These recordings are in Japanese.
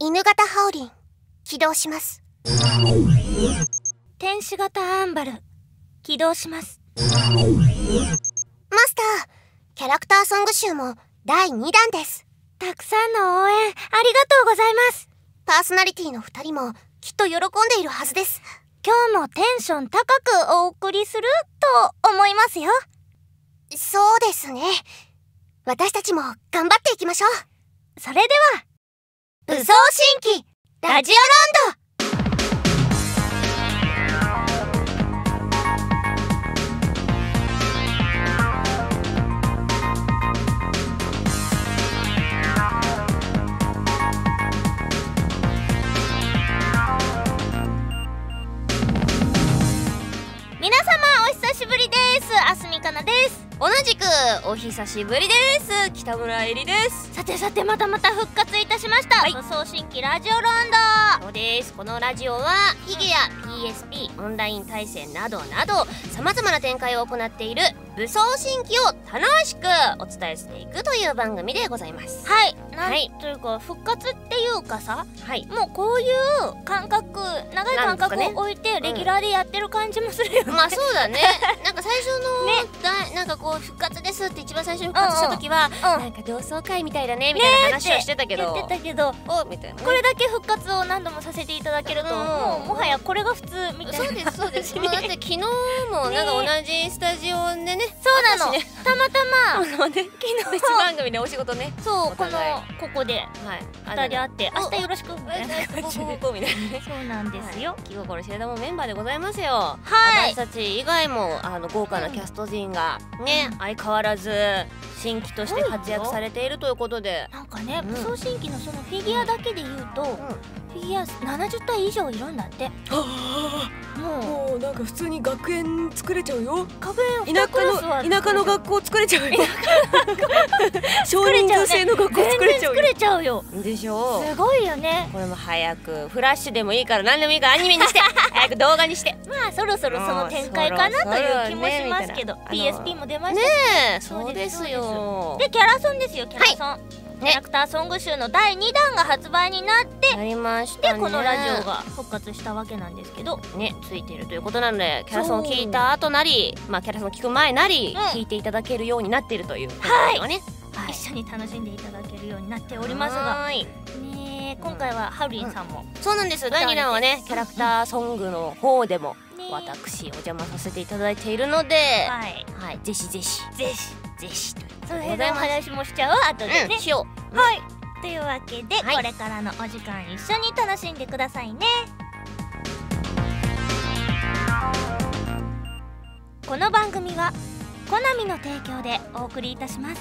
犬型ハオリン起動します天使型アンバル起動しますマスターキャラクターソング集も第2弾ですたくさんの応援ありがとうございますパーソナリティの2人もきっと喜んでいるはずです今日もテンション高くお送りすると思いますよそうですね私たちも頑張っていきましょうそれでは武装新規ラジオランド皆様お久しぶりですあすみかなです同じくお久しぶりです北村えりですさてさてまたまた復活いたしました、はい、送信機ラジオロンドそうですこのラジオはフィギュア PSP オンライン対戦などなどさまざまな展開を行っている武装新規を楽しくお伝えしていくという番組でございますはいなんというか、復活っていうかさ、はい、もうこういう感覚長い感覚を置いてレギュラーでやってる感じもするよね、ねうん、まあそうだね なんか最初の、ね、だなんかこうこ復活ですって一番最初に復活した時は、うんうん、なんか同窓会みたいだねみたいな話をしてたけど言ってたけどおみたいな、ね、これだけ復活を何度もさせていただけると、うんもうもはやこれが普通みたいなそうですそうですも うだって昨日もなんか同じスタジオでね、ね、そうなの、ね、たまたま 昨日一番組でお仕事ねそうこのここで二人会って、はい、明日よろしくみたいな感じでそうなんですよ気心知れたもメンバーでございますよはい私たち以外もあの豪華なキャスト陣がね相変わらず新規として活躍されているということで、なんかね、うん、武装新規のそのフィギュアだけで言うと、フィギュア70体以上いるんだってはあもうもうなんか普通に学園作れちゃうよ学園田舎の田舎の学校作れちゃうよ 少人数制の学校作れちゃうよ、作れちゃうよでしょすごいよねこれも早くフラッシュでもいいから何でもいいからアニメにして 早く動画にしてまあそろそろその展開かなという気もしますけど PSP も出ましたねそうですよでキャラソンですよキャラソン、はいキャラクターソング集の第2弾が発売になってなりました、ね、でこのラジオが復活したわけなんですけどねついてるということなのでキャラソンを聞いた後なり、まあ、キャラソン聞く前なり、うん、聞いていただけるようになっているということではいはい、一緒に楽しんでいただけるようになっておりますがね今回はハリンさんも、うん、そうなんです第2弾はねキャラクターソングの方でも、私お邪魔させていただいているので、はい、はい、ぜひぜひぜひぜひと話もしちゃう後でね、しようはいというわけで、これからのお時間一緒に楽しんでくださいねこの番組はコナミの提供でお送りいたします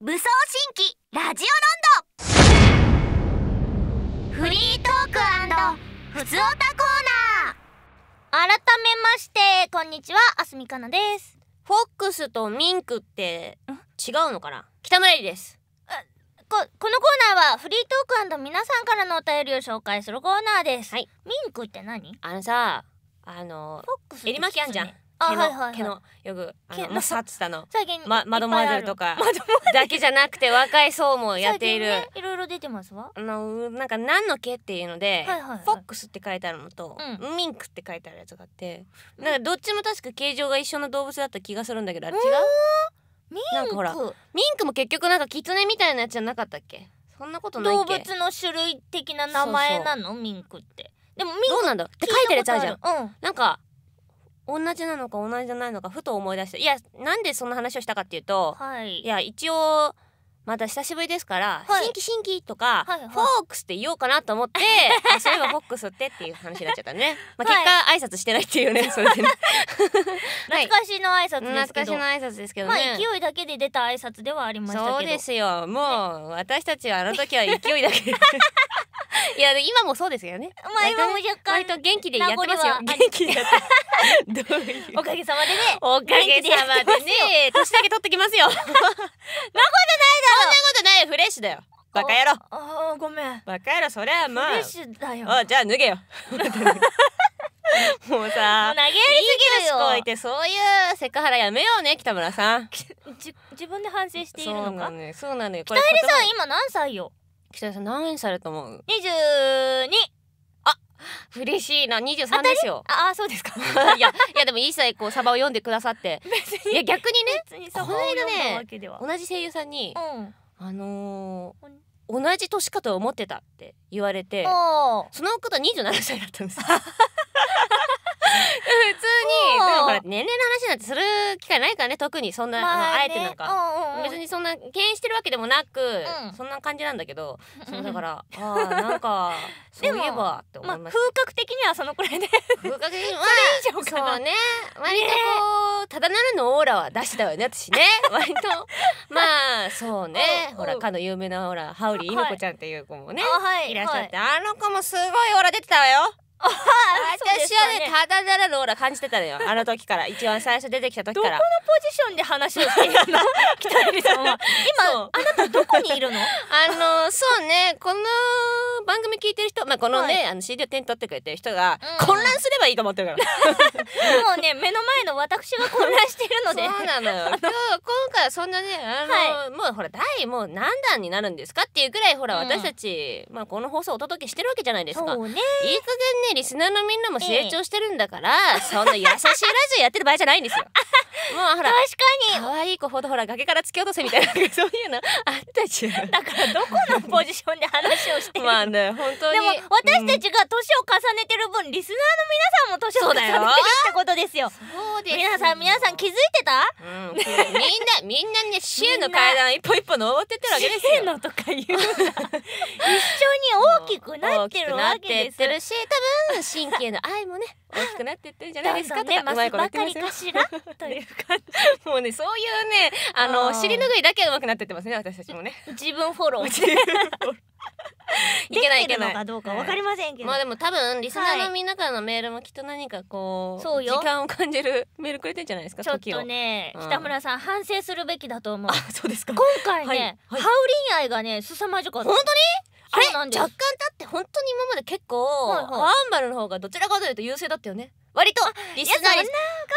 武装新規ラジオのリートークふつおたコーナー改めましてこんにちはあすみかなですフォックスとミンクって違うのかな北村りですここのコーナーはフリートーク皆さんからのお便りを紹介するコーナーです、はい、ミンクって何あのさあのエリマキあんじゃん毛の、はいはいはい、毛のよくまさっつたの、ま、マドモアゼルとかだけじゃなくて若い層もやっている、ね、いろいろ出てますわあのなんか何の毛っていうので、はいはいはい、フォックスって書いてあるのと、うん、ミンクって書いてあるやつがあってなんかどっちも確か形状が一緒の動物だった気がするんだけどあれ違うミンクほらミンクも結局なんかキツネみたいなやつじゃなかったっけそんなことない動物の種類的な名前なのミンクってでもミンクどうなんだって書いてるやつあるじゃん、うん、なんか同じなのか同じじゃないのかふと思い出したいやなんでそんな話をしたかっていうと、はい、いや一応また久しぶりですから、はい、新規新規とか、はいはい、フォークスって言おうかなと思って、あそういえばフォックスってっていう話になっちゃったね。まあ、結果、挨拶してないっていうね、それでね。懐かしの挨拶懐かしの挨拶ですけどね。まあ、勢いだけで出た挨拶ではありましたそうですよ。もう、私たちはあの時は勢いだけいや今もそうですよね。まあ今も若干割と元気でやってますよ。元気でどういうおかげさまでね。おかげさまでね。年だけ取ってきますよ。なことないだそんなことないフレッシュだよバカ野郎ああごめんバカ野郎そりゃまあフレッシュだよあじゃあ脱げよ もうさ投げやりすぎるよいいてそういうセクハラやめようね北村さんじ自分で反省しているのかそうなのよ北入さん今何歳よ北入さん何歳だと思う ?22 嬉しいな二十三ですよ。ああそうですか。いやいやでも一切こうサバを読んでくださって。いや逆にね。この間ね同じ声優さんに、うん、あのー、同じ年かと思ってたって言われて、その方二十七歳だったんです。普通にら年齢の話なんてする機会ないからね特にそんな、まあ、ね、あえてなんか、別にそんな敬遠してるわけでもなく、うん、そんな感じなんだけど、うん、そのだからあなんか そういえばって思いまし、まあ、風格的にはそのくらいで風格的にはそれ以上かそうね割とこう、ね、ただならぬオーラは出したよね私ね割とまあそうねほらかの有名なほらハウリいの子ちゃんっていう子もね、はい、いらっしゃって、はい、あの子もすごいオーラ出てたわよ私はねただだらローラ感じてたのよあの時から一番最初出てきた時からどこのポジションで話をしてるの北入さんは今あなたどこにいるのあのそうねこの番組聞いてる人まあこのね、はい、あの CD を手に取ってくれてる人が、うん、混乱すればいいと思ってるからもうね目の前の私が混乱してるのでそうなのよ 今日今回はそんなねあの、はい、もうほら第もう何段になるんですかっていうぐらいほら、私たちまあこの放送お届けしてるわけじゃないですか、ね、いい加減ねリスナーのみんなも成長してるんだから、ええ、そんな優しいラジオやってる場合じゃないんですよ もうほら確かに可愛い子ほどほら崖から突き落とせみたいな そういうのあったじゃんだからどこのポジションで話をしてる まあね本当にでも私たちが年を重ねてる分、うん、リスナーの皆さんも年を重ねてるってことですよそうです皆さん皆さん気づいてた、うん、みんなみんなね週の階段一歩一歩登ってってるわけですよのとか言う一緒に大きくなってるわけですよなってってるし多分神経の愛もね 大きくなっていってるんじゃないですかとか、ね、うまいこますよ。かしらという感じ。もうねそういうねあの尻拭いだけ上手くなってってますね私たちもね。自分フォロー。いけないいけないどうかわかりませんけど、はい、まあでも多分リスナーのみんなからのメールもきっと何かこうそうよ時間を感じるメールくれてんじゃないですかちょっとね、うん、北村さん反省するべきだと思うあそうですか今回ね、はいはい、ハウリン愛がね凄まじかった本当にあれ若干だって本当に今まで結構、アンバルの方がどちらかというと優勢だったよね割とリスナーいやそんなこ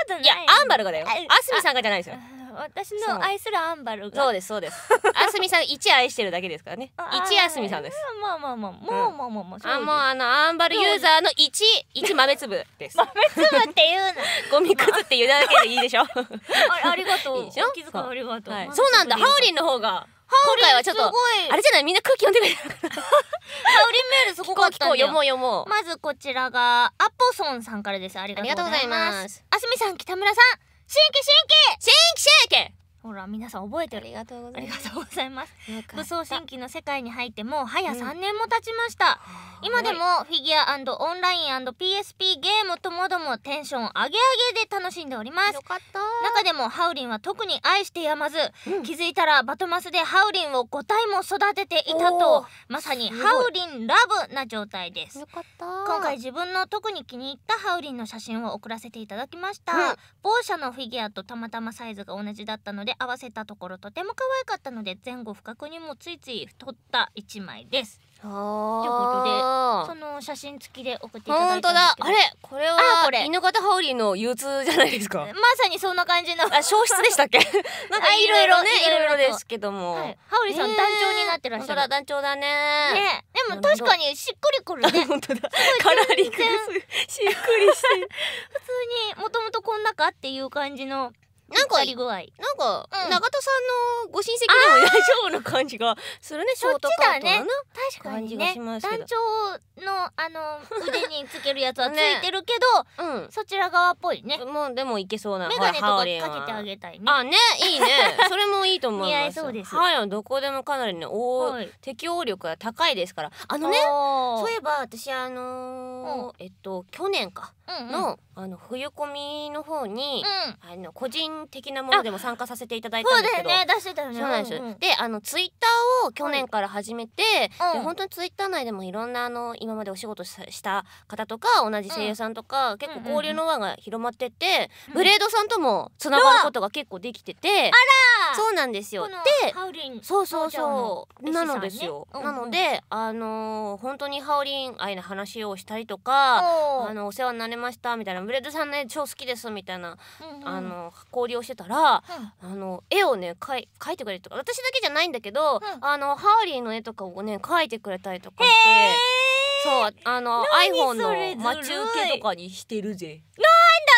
とないいやアンバルがだよあすみさんがじゃないですよ私の愛するアンバルがそうですそうです あすみさん一愛してるだけですからね一あすみさんですまあまあまあもうもうもうもうあもうあのアンバルユーザーの一一豆粒です 豆粒っていうの ゴミくずって言うだけでいいでしょありがとう気遣いありがとう、そうなんだハオリンの方が今回はちょっとあれじゃないみんな空気読んでくれるかハウリンメールすごかったんだよ読もう読もうまずこちらがアポソンさんからですありがとうございますあすみさん北村さん新規新規新規新規ほら皆さん覚えてるありがとうございます武装新規の世界に入ってもう早3年も経ちました、うん、今でもフィギュアオンライン &PSP ゲームともどもテンション上げ上げで楽しんでおります中でもハウリンは特に愛してやまず、うん、気づいたらバトマスでハウリンを5体も育てていたとまさにハウリンラブな状態です今回自分の特に気に入ったハウリンの写真を送らせていただきました、うん、某社のフィギュアとたまたまサイズが同じだったので合わせたところとても可愛かったので前後不覚にもついつい太った一枚です。ということでその写真付きで送っていただいたんですけどあれこれはこれ犬型羽織の憂鬱じゃないですかまさにそんな感じの消失でしたっけ なんかいろいろねいろいろですけども、はい、羽織さん、え団長になってらっしゃる団長だねねでも確かにしっくりくるね 本当だカラリングしっくりして 普通にもともとこんなかっていう感じのなんか、なんか、うん、永田さんのご親戚でも大丈夫な感じがするね、ショートカットだな。確かにね。団長の、あの、腕につけるやつはついてるけど、ねうん、そちら側っぽいね。もう、でもいけそうな。メガネとかかけてあげたいね。あ、ね、いいね。それもいいと思います。似合いそうです。はい、どこでもかなりね、お、はい、適応力が高いですから。あのね、そういえば、私、あのーうん、えっと、去年か。の,、あの冬コミの方に、あの個人的なものでも参加させていただいたんですけどそうだよね出してたよねそうなんです、であのツイッターを去年から始めて、で本当にツイッター内でもいろんなあの今までお仕事した方とか同じ声優さんとか、結構交流の輪が広まってて、ブレードさんともつながることが結構できてて、あらそうなんですよでそうそうそうなのですよ、なのであの本当にハウリン愛の話をしたりとかあのお世話になりましたみたいなブレッドさんね超好きですみたいな、うんうん、あの交流をしてたら、うん、あの絵をね描いいてくれとか私だけじゃないんだけど、うん、あのハーリーの絵とかをね描いてくれたりとかして。そうあの iPhone の待ち受けとかにしてるぜ。な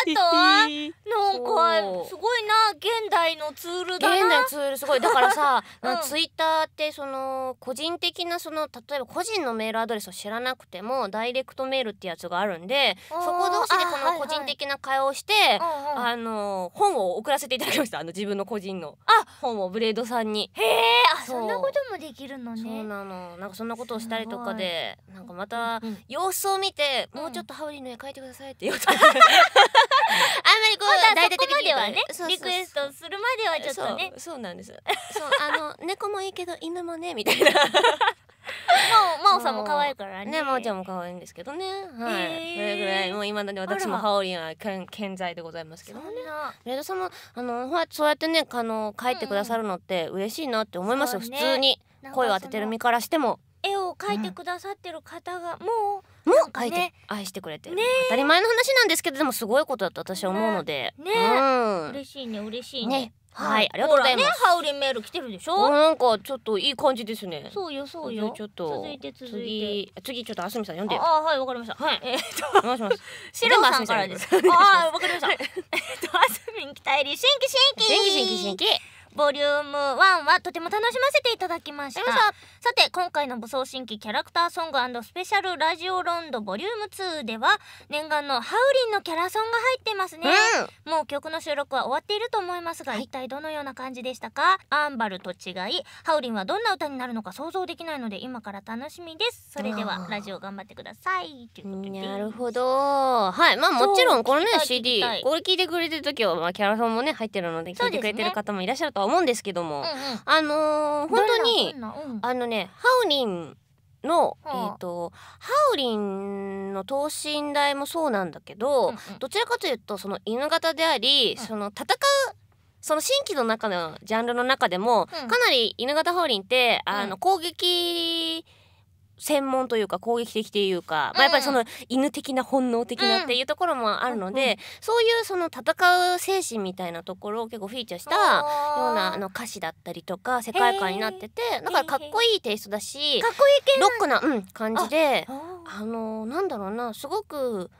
とたなんかすごいな現代のツールだ現代ツールすごいだからさ、うん、ツイッターってその個人的なその例えば個人のメールアドレスを知らなくてもダイレクトメールってやつがあるんでそこ同士でこの個人的な会話をして、はいはい、あの本を送らせていただきましたあの自分の個人の本をブレードさんにへえあそんなこともできるのねそうなのなんかそんなことをしたりとかでなんかまた、様子を見て、うん、もうちょっとハウリーの絵描いてくださいって言うと、あんまりこう大体的ではねリクエストするまではちょっとねそうなんですそうあの 猫もいいけど犬もねみたいな もう真央さんも可愛いからね。真央、おちゃんも可愛いんですけどね。はい。えー、それぐらいもう今だに私もハオリンは健在でございますけどね。レドさんもあのそうやってねあの書いてくださるのって嬉しいなって思いますよ、うんね、普通に声を当ててる身からしても。絵を描いてくださってる方がもうも書いて、愛してくれて、ね、当たり前の話なんですけどでもすごいことだと私は思うので、ね、うん、嬉しいね嬉しいねはい、ありがとうございます。ね、ハウリンメール来てるでしょ。なんかちょっといい感じですね。そうよそうよ。ちょっと続いて続いて。次ちょっとあすみさん読んで。あはいわかりました。はい。えっとお願いします。シロさんからです。あわかりました。えっとあすみん期待り新規新規新規新規新規。ボリューム1はとても楽しませていただきましたさて今回の武装新規キャラクターソングスペシャルラジオロンドボリューム2では念願のハウリンのキャラソンが入ってますね、うん、もう曲の収録は終わっていると思いますが、はい、一体どのような感じでしたかアンバルと違いハウリンはどんな歌になるのか想像できないので今から楽しみですそれではラジオ頑張ってくださいなるほどはいまあもちろんこのね CD これ聞いてくれてる時はまあキャラソンもね入ってるので聞いてくれてる方もいらっしゃるととは思うんですけども、うんうん、あのー、本当に、うん、あのねハウリンの、はあ、えーと、ハウリンの等身大もそうなんだけど、うんうん、どちらかというとその犬型であり、うん、その戦うその新規の中のジャンルの中でも、うん、かなり犬型ハウリンってあの、攻撃専門というか攻撃的というか、まあ、やっぱりその犬的な本能的なっていうところもあるので、うんそういうその戦う精神みたいなところを結構フィーチャーしたようなあの歌詞だったりとか世界観になっててだからかっこいいテイストだしかっこいいロックな、うん、感じであのなんだろうなすごく。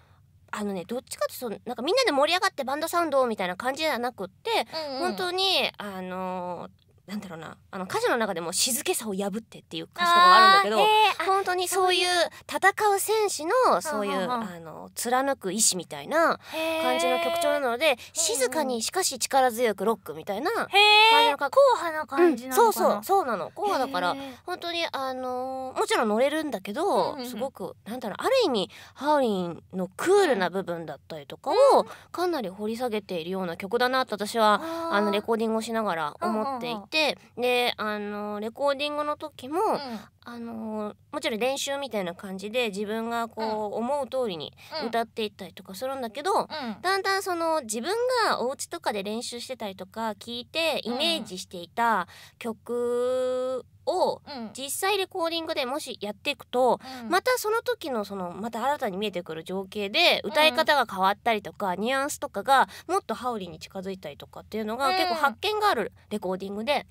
あのねどっちかっていうとなんかみんなで盛り上がってバンドサウンドみたいな感じじゃなくって、うんうん、本当にあのなんだろうなあの歌詞の中でも「静けさを破って」っていう歌詞とかがあるんだけど本当にそういう戦う戦士のそういうあの貫く意志みたいな感じの曲調なので静かにしかし力強くロックみたいな感じの硬派な感じそうそうそうなの硬派だから本当にあのもちろん乗れるんだけどすごくなんだろうある意味ハウリンのクールな部分だったりとかをかなり掘り下げているような曲だなと私はあのレコーディングをしながら思っていて。てであのレコーディングの時も、うん、あのもちろん練習みたいな感じで自分がこう、思う通りに歌っていったりとかするんだけど、うん、だんだんその自分がお家とかで練習してたりとか聞いてイメージしていた曲をを実際レコーディングでもしやっていくと、うん、またその時のそのまた新たに見えてくる情景で歌い方が変わったりとか、うん、ニュアンスとかがもっとハウリに近づいたりとかっていうのが結構発見があるレコーディングで、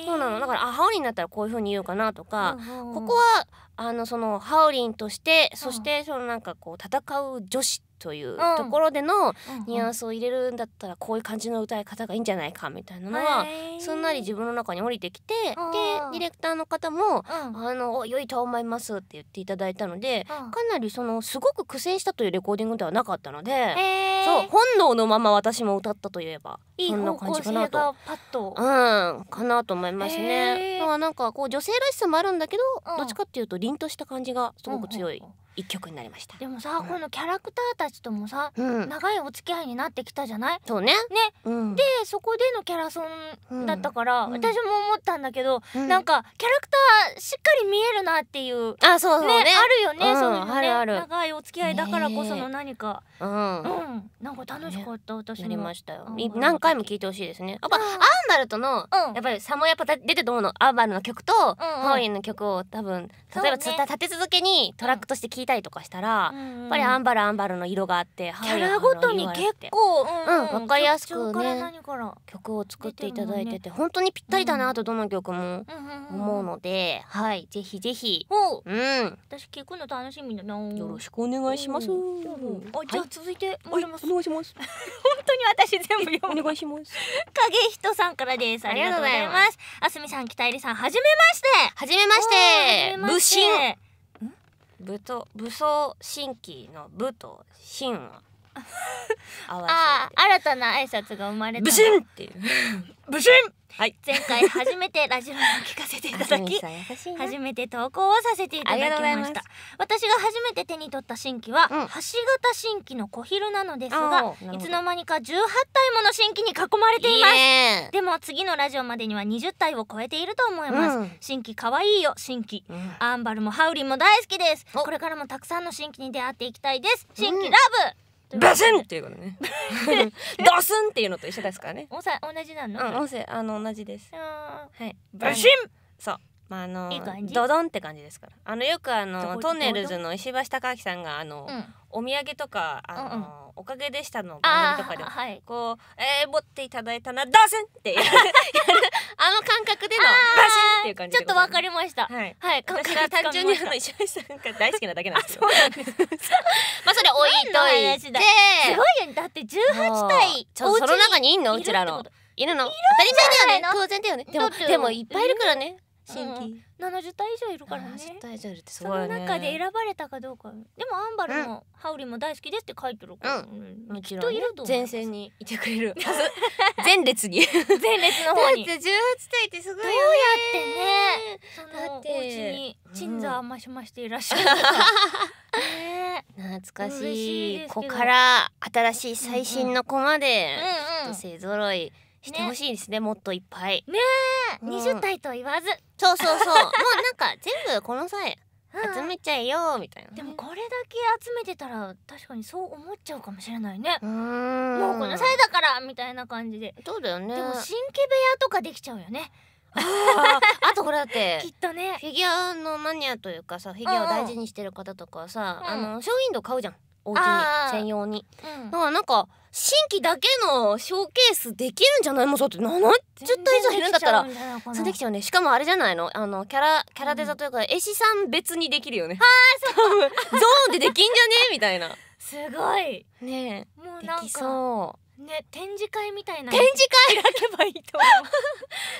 うん、そうなのだからあハウリンだったらこういう風に言うかなとか、ここはあのそのハウリンとしてそしてそのなんかこう戦う女子ってというところでのニュアンスを入れるんだったらこういう感じの歌い方がいいんじゃないかみたいなのはすんなり自分の中に降りてきてでディレクターの方も「あの良いと思います」って言っていただいたのでかなりそのすごく苦戦したというレコーディングではなかったのでそう本能のまま私も歌ったといえばそんな感じかなと。とうんかなと思いますね。なんかこう女性らしさもあるんだけどどっちかっていうと凛とした感じがすごく強い。一曲になりましたでもさ、このキャラクターたちともさ、長いお付き合いになってきたじゃないそうねね、でそこでのキャラソンだったから、私も思ったんだけど、うなんかキャラクターしっかり見えるなっていうあそうそねあるよね、そういうね長いお付き合いだからこその何か、うん、なんか楽しかった私もましたよ何回も聞いてほしいですねやっぱアンバルとの、やっぱりサモやっぱ出てると思うのアンバルの曲と、ハワイの曲を多分例えば、立て続けにトラックとして聞いてたりとかしたら、やっぱりアンバルアンバルの色があってキャラごとに結構、うん分かりやすくね曲を作っていただいてて本当にぴったりだなとどの曲も思うので、はいぜひぜひおうん、私聞くの楽しみだなよろしくお願いします、あじゃ続いてお願いします 本当に私全部読むお願いします影人さんからですありがとうございますあすみさん北入さんはじめましてはじめまして武神武と武装新規の武と新を 合わせてああ新たな挨拶が生まれた武神っていう 武神はい、前回初めてラジオを聞かせていただき 初めて投稿をさせていただきました私が初めて手に取った新規は、うん、橋型新規の小昼なのですがいつの間にか18体もの新規に囲まれていますでも次のラジオまでには20体を超えていると思います、うん、新規かわいいよ新規、うん、アンバルもハウリンも大好きですこれからもたくさんの新規に出会っていきたいです新規ラブ、ブスンっていうことねドスンっていうのと一緒ですからね音声同じなの、うん、音声あの同じですはいブシンそうまああのいい感じドドンって感じですからあのよくあのこトンネルズの石橋貴明さんがあの、うんお土産とかあの、うんおかげでしたの番組とかでーはいこう、えー、持っていただいたな出せんって あの感覚でのバシンっていう感じちょっとわかりましたはい、はい感私が単純にあの石橋さんが大好きなだけなんですよ まあそれ置いといて何のすごいよねだって十八体ちょちその中にいんのうちらの犬の当たり前だよね当然だよねでもでもいっぱいいるからね新規、70体以上いるからね70体以上いるってすごいねその中で選ばれたかどうかでもアンバルも、ハウリも大好きですって書いてるから、うん、といると前線にいてくれる 前列に前列の方にだって体ってすごいよねどうやってねだっお家に鎮座ましましていらっしゃる、懐かしい子から新しい最新の子まで、うんうん、と勢ぞろい、してほしいですね、ね、もっといっぱいねえ、うん、20体と言わずそうそうそう もうなんか全部この際集めちゃえよみたいな、うん、でもこれだけ集めてたら確かにそう思っちゃうかもしれないねうもうこの際だからみたいな感じでそうだよねでも新規部屋とかできちゃうよね あとこれだってきっとねフィギュアのマニアというかさフィギュアを大事にしてる方とかさ、うん、あのショーウィンドウ買うじゃんお家に専用に、うん、だからなんか新規だけのショーケースできるんじゃないもうそうって70体以上いるんだったらそうできちゃうねしかもあれじゃないのあのキャラキャラデザというか、うん、絵師さん別にできるよねはあそうゾーンでできんじゃねえみたいなすごいねえもうなんかね展示会みたいな展示会開けばいいと思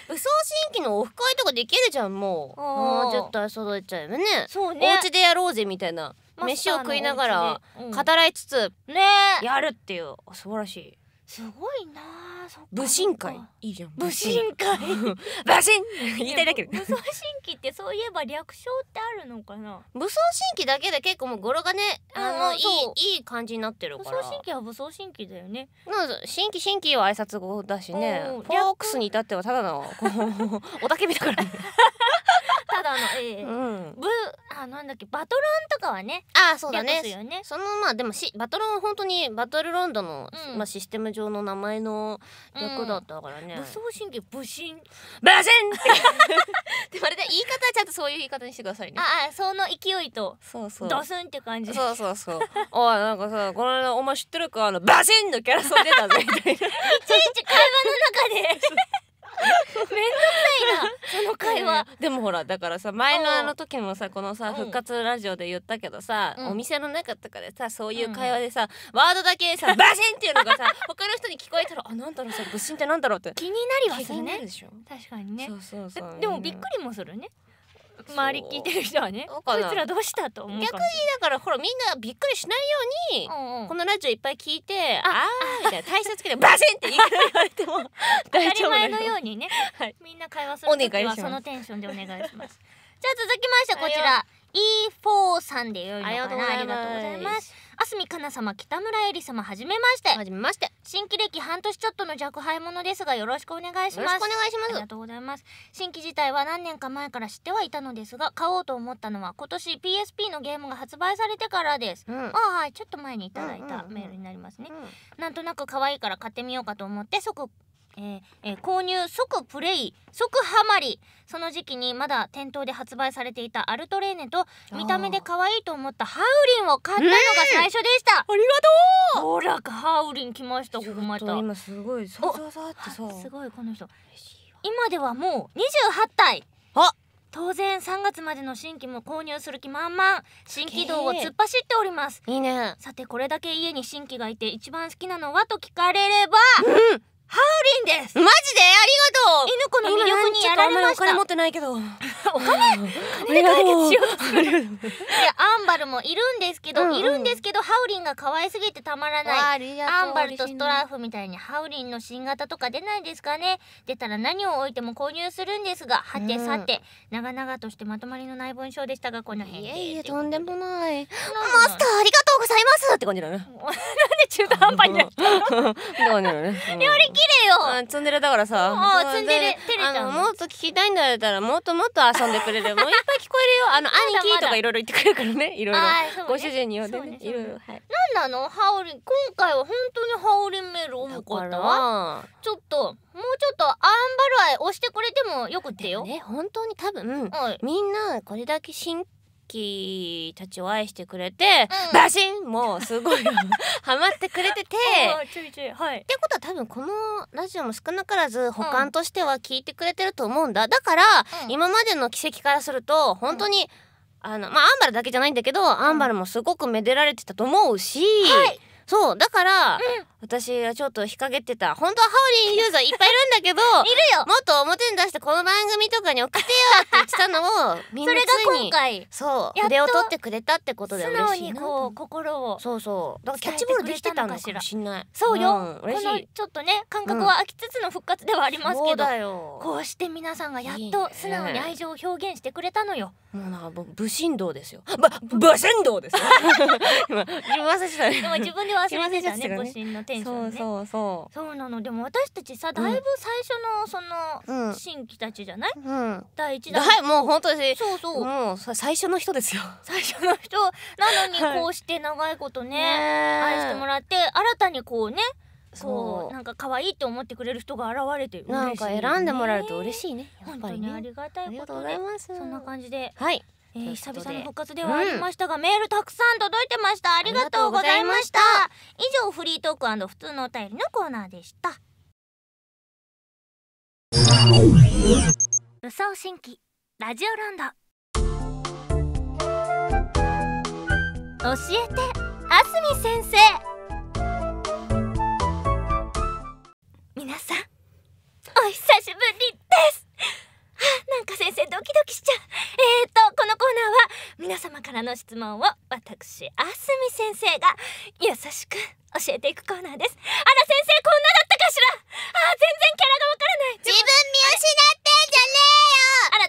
う武装新規のオフ会とかできるじゃんもうああ絶対揃えちゃうよねそうねお家でやろうぜみたいな飯を食いながら語らいつつ、ねやるっていう素晴らしいすごいな武神会いいじゃん武神会武 神言いたいだけ武装神器ってそういえば略称ってあるのかな武装神器だけで結構もう語呂がねあのいいいい感じになってるから武装神器は武装神器だよね新規新規は挨拶語だしねフォックスに至ってはただのおたけびだから ただの、えーうあなんだっけバトロンとかはねあそうだね、そのまあでもしバトロン本当にバトルロンドの、まあ、システム上の名前の逆だったからね、うん、武装神経武神ブセンってまるで言い方はちゃんとそういう言い方にしてくださいねああその勢いとそうそうドスンって感じそうそうそう おいなんかさこの間お前知ってるかあのバセのキャラソン出たぜみたいな いちいち会話の中で めんどくさいなその会話、うん、でもほらだからさ前のあの時もさこのさ復活ラジオで言ったけどさ、うん、お店の中とかでさそういう会話でさ、うん、ワードだけさ バシンっていうのがさ他の人に聞こえたらあなんだろうさ物心ってなんだろうって気になりはするね確かにねそうそうそうでもびっくりもするね周り聞いてる人はねこいつらどうしたと思う逆にだからほらみんなびっくりしないように、このラジオいっぱい聞いて「ああ」みたいな体操つけて「バセン!」って言いられても 当たり前のようにね、みんな会話する時はそのテンションでお願いします。じゃあ続きましてこちら E4 さんでよいのかなありがとうございます。安住かな様北村えり様はじめましてはじめまして新規歴半年ちょっとの若輩者ですがよろしくお願いしますよろしくお願いしますありがとうございます新規自体は何年か前から知ってはいたのですが買おうと思ったのは今年 PSP のゲームが発売されてからです、うん、あはいちょっと前にいただいたメールになりますね、うんうんうん、なんとなく可愛いから買ってみようかと思って即えーえー、購入即プレイ即ハマりその時期にまだ店頭で発売されていたアルトレーネと見た目で可愛いと思ったハウリンを買ったのが最初でした、えー、ありがとうほらハウリン来ましたここまた今すごいすごいこの人今ではもう28体あ当然3月までの新規も購入する気満々新規道を突っ走っておりますいいねさてこれだけ家に新規がいて一番好きなのはと聞かれれば、うん、ハウリンですマジでありがとう犬子の魅力にやられましたお金持ってないけど お金金で解決しよういやアンバルもいるんですけど、うんうん、いるんですけどハウリンが可愛すぎてたまらないアンバルとストライフみたいにハウリンの新型とか出ないですかね出たら何を置いても購入するんですがはてさて、うん、長々としてまとまりのない文章でしたがこの辺でいやいやとんでもないマスターありがととうございますって感じだね なんで中途半端になっのより綺麗よツンデレだからさあツンデレ照れちゃもっと聞きたいんだったらもっともっと遊んでくれるもういっぱい聞こえるよ あの兄貴とかいろいろ言ってくれるからねいろいろご主人によっていろいろなんなの羽織、今回は本当にハオメール多かったちょっともうちょっとアンバルア押してくれてもよくってよね本当に多分、うみんなこれだけ真剣キたちを愛してくれて、うん、バシンもうすごいハマってくれてて ちょいちょい、はい、ってことは多分このラジオも少なからず保管としては聞いてくれてると思うんだだから、うん、今までの奇跡からすると本当に、うん、あのまあアンバルだけじゃないんだけど、アンバルもすごくめでられてたと思うし。はいそうだから、うん、私はちょっと引っ掛けてた本当はハオリンユーザーいっぱいいるんだけど いるよもっと表に出してこの番組とかに送ってよって言ってたのをみんなついそれが今回そう筆を取ってくれたってことで嬉しいなこう心をそうそうだからキャッチボールできてたのかもしないそうよ、うん、このちょっとね感覚は飽きつつの復活ではありますけど、うん、こうして皆さんがやっと素直に愛情を表現してくれたのよもうな武神道ですよ武神道ですよ 今自分では忘れちゃってたね母親のテンションねそうそうそうなのでも私たちさだいぶ最初のその、新規たちじゃない、第一弾はいもう本当にそうそうもう最初の人ですよ最初の人なのに こうして長いことね,、愛してもらって新たにこうねそうなんか可愛いって思ってくれる人が現れて嬉しい、なんか選んでもらえると嬉しいね本当にありがたいことでそんな感じではいえー、久々の復活ではありましたが、うん、メールたくさん届いてましたありがとうございました以上フリートーク普通のお便りのコーナーでした武装新規ラジオランド教えてあすみ先生皆さんお久しぶりですなんか先生ドキドキしちゃうえーとこのコーナーは皆様からの質問を私あすみ先生が優しく教えていくコーナーですあら先生こんなだったかしらあー全然キャ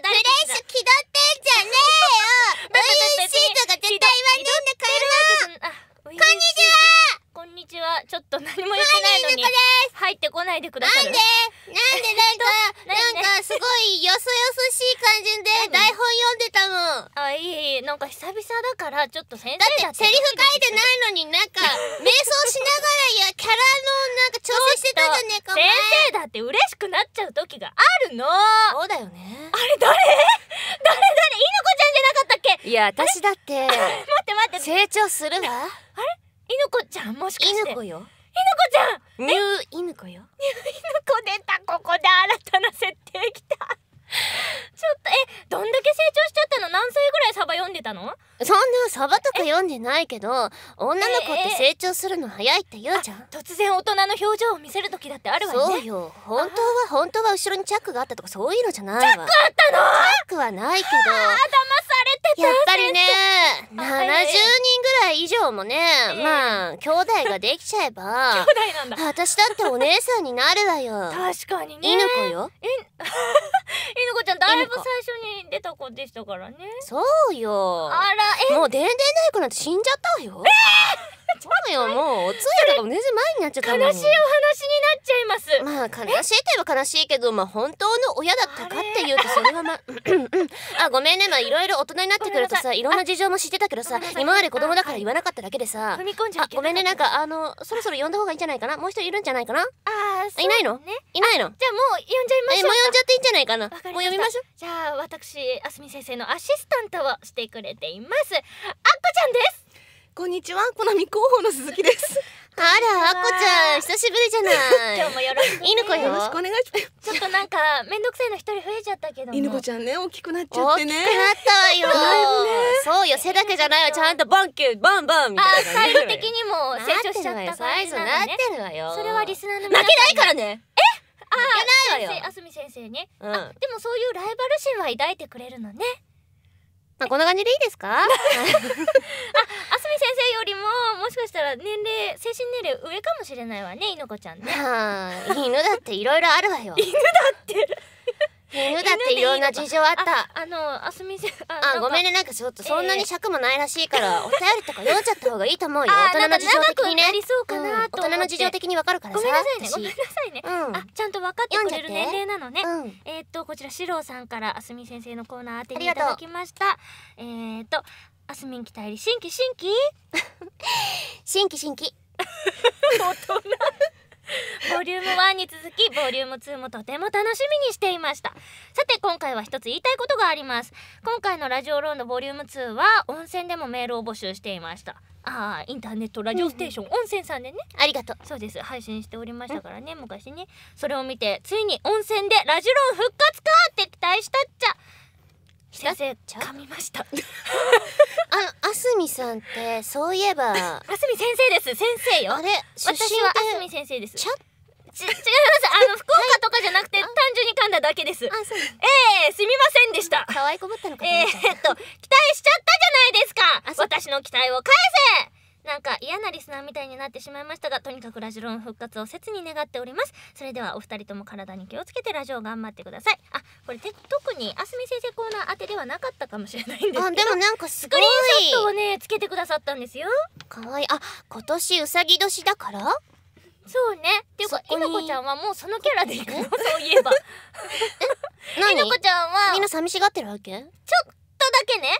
ラがわからない自分見失ってんじゃねえよあら誰フレッシュ気取ってんじゃねえよウインシートが絶対言わねえんだからこんにちはこんにちは。ちょっと何も言ってないのに入ってこないでください。なんでなんで なんか、なんかすごいよそよそしい感じで台本読んでたもん。あ、いい、なんか久々だからちょっと先生だってセリフ書いてないのになんか 瞑想しながらやキャラのなんか調整してたじゃねえか先生だって嬉しくなっちゃう時があるの。そうだよね。あれ誰誰誰ちゃんじゃなかったっけいや、私だって。待って待って。成長するわ。あれ犬子ちゃんもしかして犬子よ犬子ちゃんニュー犬子よニュー犬子出たここで新たな設定きたちょっとえどんだけ成長しちゃったの何歳ぐらいサバ読んでたのそんなサバとか読んでないけど女の子って成長するの早いって言うじゃん突然大人の表情を見せる時だってあるわよ、ね、そうよ本当は本当は後ろにチャックがあったとかそういうのじゃないわチャックあったのチャックはないけど騙されてたやっぱりね70人ぐらい以上もね、えー、まあ兄弟ができちゃえば 兄弟なんだ私だってお姉さんになるわよ確かにね犬子よえ犬りのこちゃんだいぶ最初に出た子でしたからねそうよあらえもう電電大工なんて死んじゃったわよえーそうよもうお通夜とかも全然前になっちゃった悲しいお話になっちゃいますまあ悲しいといえば悲しいけどまあ本当の親だったかっていうとそれはまあ あごめんねまあいろいろ大人になってくるとさいろんな事情も知ってたけどさ今まで子供だから言わなかっただけでさ踏み込んじゃあごめんねなんかあのそろそろ呼んだ方がいいんじゃないかなもう一人いるんじゃないかなあーいないのいないのじゃあもう呼んじゃいましょうもう呼んじゃっていいんじゃないかなもう呼びましょうじゃあ私あすみ先生のアシスタントをしてくれていますあっこちゃんですこんにちは、コナミ広報の鈴木です。あら、あこちゃん、久しぶりじゃない。今日もよろしく、犬子よ。よろしくお願いします。ちょっとなんか、めんどくさいの一人増えちゃったけど犬子ちゃんね、大きくなっちゃってね。大きくなったわよ。そうよ、背だけじゃないわ、ちゃんとバンキュー、バンバンみたいな、ね。サイズ的にも成長しちゃったサイズなってるわよ。それはリスナーの負けないからね。えあ、負けないわよ。あすみ先生ね、あ、でもそういうライバル心は抱いてくれるのね。まあ、こんな感じでいいですか あ、あすみ先生よりももしかしたら年齢精神年齢上かもしれないわね犬子ちゃんね犬だっていろいろあるわよ 犬だって犬だっていろんな事情あったあのあすみせあごめんねなんかちょっとそんなに尺もないらしいから、お便りとか読んじゃった方がいいと思うよ大人の事情的にね大人の事情的にわかるからごめんなさいねごめんなさいね、あちゃんと分かってくれる年齢なのね、えっとこちら四郎さんからあすみ先生のコーナー当てにいただきましたえっとあすみん期待り新規新規新規新規大人ボリューム1に続きボリューム2もとても楽しみにしていましたさて今回は一つ言いたいことがあります今回のラジオローンのボリューム2は温泉でもメールを募集していましたあインターネットラジオステーション、温泉さんでねありがとうそうです配信しておりましたからね、昔ねそれを見てついに温泉でラジオローン復活かって期待したっちゃ先生噛みました ああすみさんってそういえばあすみ先生です先生よあれ私はあすみ先生ですち違いますあの福岡とかじゃなくて、単純に噛んだだけですあそええー、すみませんでした可愛いこぶったのかえー、っと期待しちゃったじゃないですか私の期待を返せなんか嫌なリスナーみたいになってしまいましたがとにかくラジロン復活を切に願っておりますそれではお二人とも体に気をつけてラジオ頑張ってくださいあこれて特にあすみ先生コーナー当てではなかったかもしれないんですけどあでもなんかすごいスクリーンショットをねつけてくださったんですよかわいいあ今年うさぎ年だからそうね。っていうか、ひなこちゃんはもうそのキャラでいくのそういえば。え、なにひなこちゃんは。みんな寂しがってるわけちょっとだけね。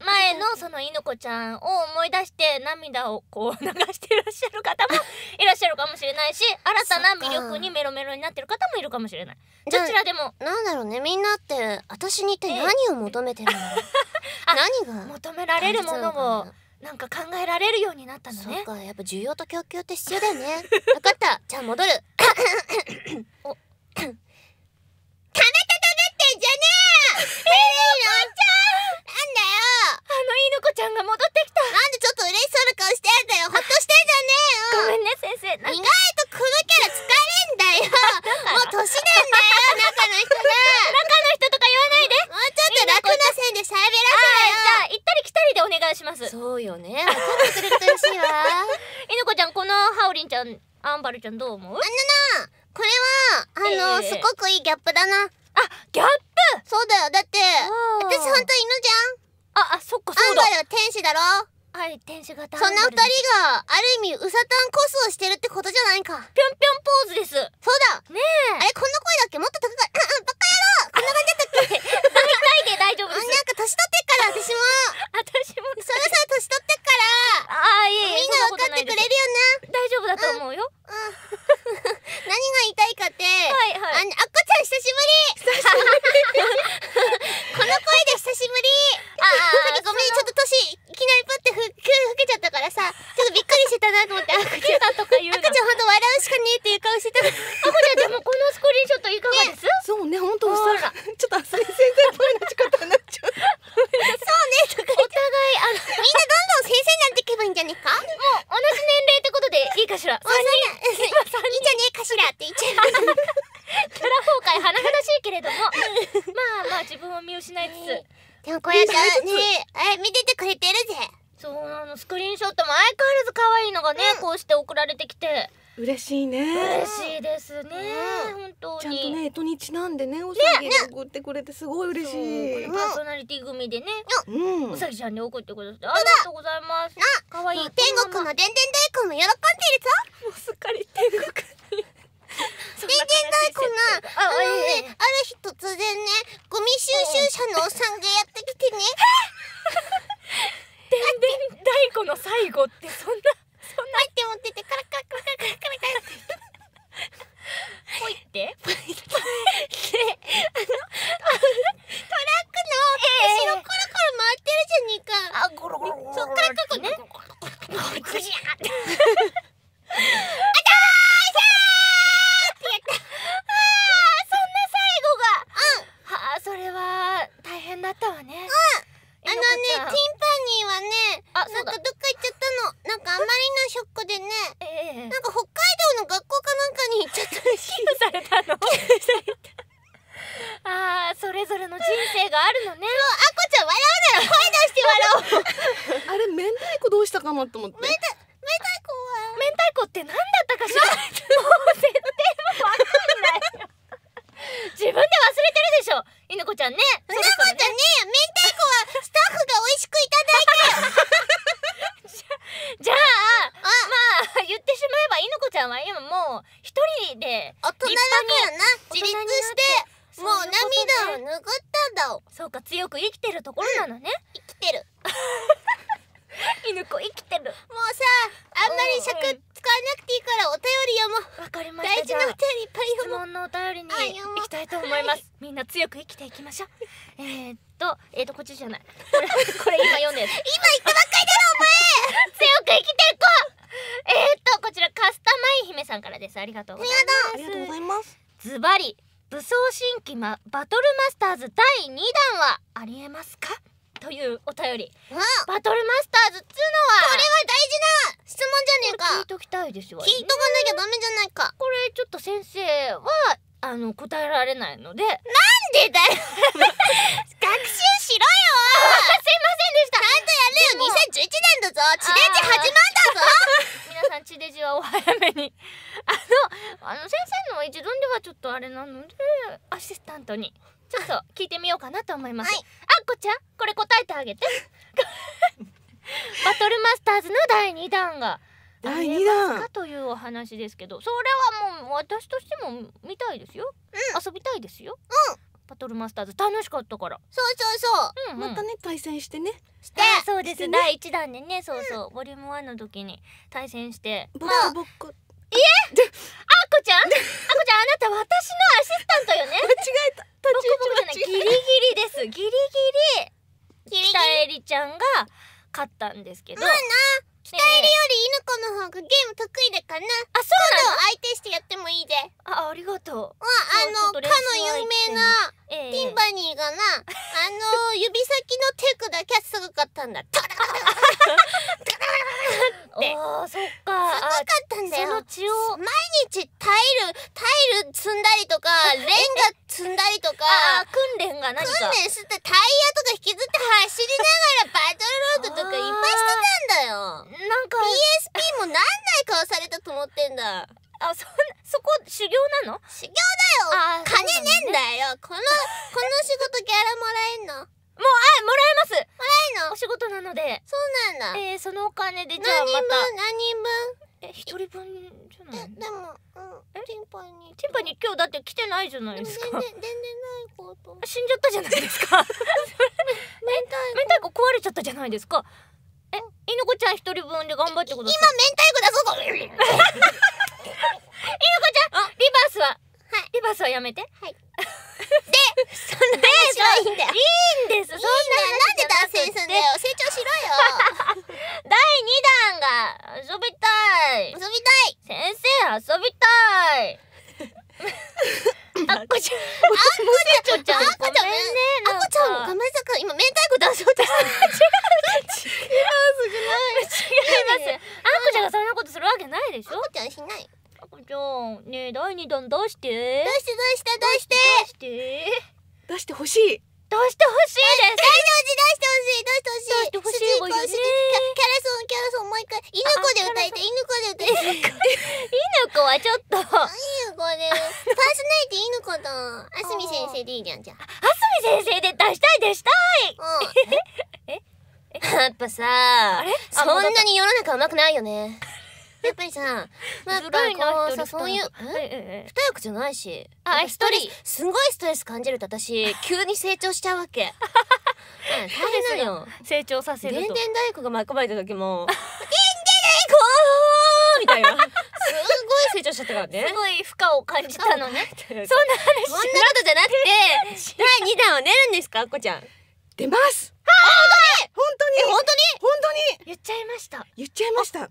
前のその猪子ちゃんを思い出して涙をこう流していらっしゃる方もいらっしゃるかもしれないし新たな魅力にメロメロになってる方もいるかもしれないどちらでもなんだろうねみんなって私に一体何を求めてるの 何が求められるものをなんか考えられるようになったのねやっぱ需要と供給って必要だよね分 かったじゃあ戻る お 食べた食べてんじゃねえ、えー、ちゃんんだよあのい子ちゃんが戻ってきたなんでちょっと嬉しそうな顔してんだよほっとしてんじゃねえよごめんね先生意外とこのキャラ疲れんだよもう年なんだよ中の人が 中の人とか言わないでもうちょっと楽な線で喋らせろよじゃあ行ったり来たりでお願いしますそうよね分ってくれてほしいわい 子ちゃんこのハオリンちゃんアンバルちゃんどう思うあのなこれはあの、えー、すごくいいギャップだなあギャップそうだよだって私本当犬じゃんああそっかそうだアンバルは天使だろはい天使型そんな二人がある意味うさたんコスをしてるってことじゃないかぴょんぴょんポーズですそうだねえあれこんな声だっけもっと高かうんうんバカ野郎こんな感じだったっけ大体で大丈夫ですなんか年取ってから私も 私もそろそろ年取ってからああいえみんな分かってくれるよな大丈夫だと思うよ、うんうん、何が言いたいかって、はいはい、ああっこちゃん久しぶり この声で久しぶりあ ごめんちょっと年いきなりパってふふけちゃったからさちょっとびっくりしてたなと思って あっこちゃんとか言うのあっこちゃんほんと笑うしかねえっていう顔してたあっこちゃんでもこのスクリーンショットいかがです、ね、そうねほんとうっさらちょっと浅井先生っぽいなちょっなっちゃうくれてすごい嬉しいパーソナリティ組でね、うん、さぎちゃんに送ってくださってありがとうございますかわいい天国のでんでん大根も喜んでるぞもうすっかり天国にでんでん大根あのね、ある日突然ねゴミ収集車のおっさんがやってきてねでんでん大根の最後ってそんなそんなって思っててカラカラカラカラカラカラってポイってポイってあのトラックの後ろコロコロ回ってるじゃねえか、あゴロゴロそっからここねくじャーってあたーいさーってやったあーそんな最後がうんはあそれは大変だったわねうんあのね、ティンパニーはね、あなんかどっか行っちゃったの。なんかあまりのショックでね、えー、なんか北海道の学校かなんかに行っちゃったらしい。されたのあー、それぞれの人生があるのね。もう、あこちゃん笑うなら声出して笑おう。あれ、明太子どうしたかなと思って。明太子は。明太子って何だったかしら。もう絶対わかんないよ。自分で忘れてるでしょ犬子ちゃんねそんなことね明太子はスタッフが美味しくいただいて見たいですよ、うん、遊びたいですようんバトルマスターズ楽しかったからそうそうそう、うんうん、またね対戦してねしてそうです、ね、第一弾でねそうそう、うん、ボリューム1の時に対戦してボッコボッコ、あ、えあこちゃんあこちゃんあなた私のアシスタントよね 間違えた途中ボコボコギリギリですギリギリ北りちゃんが勝ったんですけどあな北より犬子の方がゲーム得意だからなあそうなの相手してやっあありがとうああのかの有名なティンバニーがな、あの指先のテクだけはすごかったんだタラタラタラっあそっかすごかったんだよその血を毎日タイルタイル積んだりとかレンガ積んだりとか訓練が何か訓練してタイヤとか引きずって走りながらバトルロードとかいっぱいしてたんだよなんか PSP もなんない顔されたと思ってんだあそんそこ修行なの修行だよ金ねえんだよ、ね、この この仕事ギャラもらえんのもうあもらえますもらえのお仕事なのでそうなんだえー、そのお金でじゃあまた何人分え一人分じゃないでも、うん、ティンパにティンパに今日だって来てないじゃないですか全然全然ないこと死んじゃったじゃないですか明太子明太子壊れちゃったじゃないですかえ、犬のこちゃん一人分で頑張ってください今明太子出そちゃんリバースははいリバースはやめてはい でそんな話はいいんだよいいんですそんななんで脱線すんだよ成長しろよ 第二弾が遊びたい遊びたい先生遊びたい あこちゃんあこちゃんあこちゃんねあこちゃんごめさい今明太子出そうとした違う違うすごい違いますあっこちゃんがそんなことするわけないでしょあっこちゃんしないじゃあねえ第二弾出して出して出して出して出して出してほしい出してほしいです出してほしい出してほしい出してほしいキャラソンキャラソンもう一回犬子で歌えて犬子で歌犬子はちょっと犬子でパーソナリティ犬子とあすみ先生でいいじゃんじゃああすみ先生で出したい出したい やっぱさそんなに世の中うまくないよねやっぱりさ、まあ、やっぱこうさ、そういう、二役じゃないし。あ、一人。すごいストレス感じると私、急に成長しちゃうわけ。大変だよ。成長させると。原点大工が巻き込まれた時も、原点大工みたいな。すごい成長しちゃったからね。すごい負荷を感じたのね。そんな話。そんなことじゃなくて、第2弾は出るんですか、あこちゃん。出ます。あ、本当本当に本当に本当に言っちゃいました。言っちゃいました。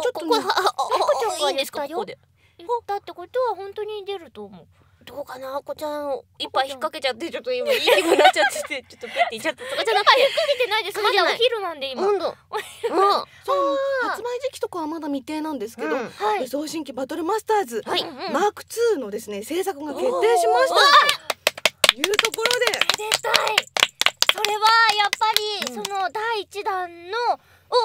ちょっとね、あ、ちゃんが出たよ。だってことは本当に出ると思う。どうかな、あこちゃん。いっぱい引っ掛けちゃって、ちょっと今いい気分になっちゃって ちょっとペッていっちゃった。赤ちゃん、引っ掛けてないです。まだお昼なんで今。うん。そう発売時期とかはまだ未定なんですけど、送信機バトルマスターズ、マーク2のですね制作が決定しましたというところで。それはやっぱり、その第一弾の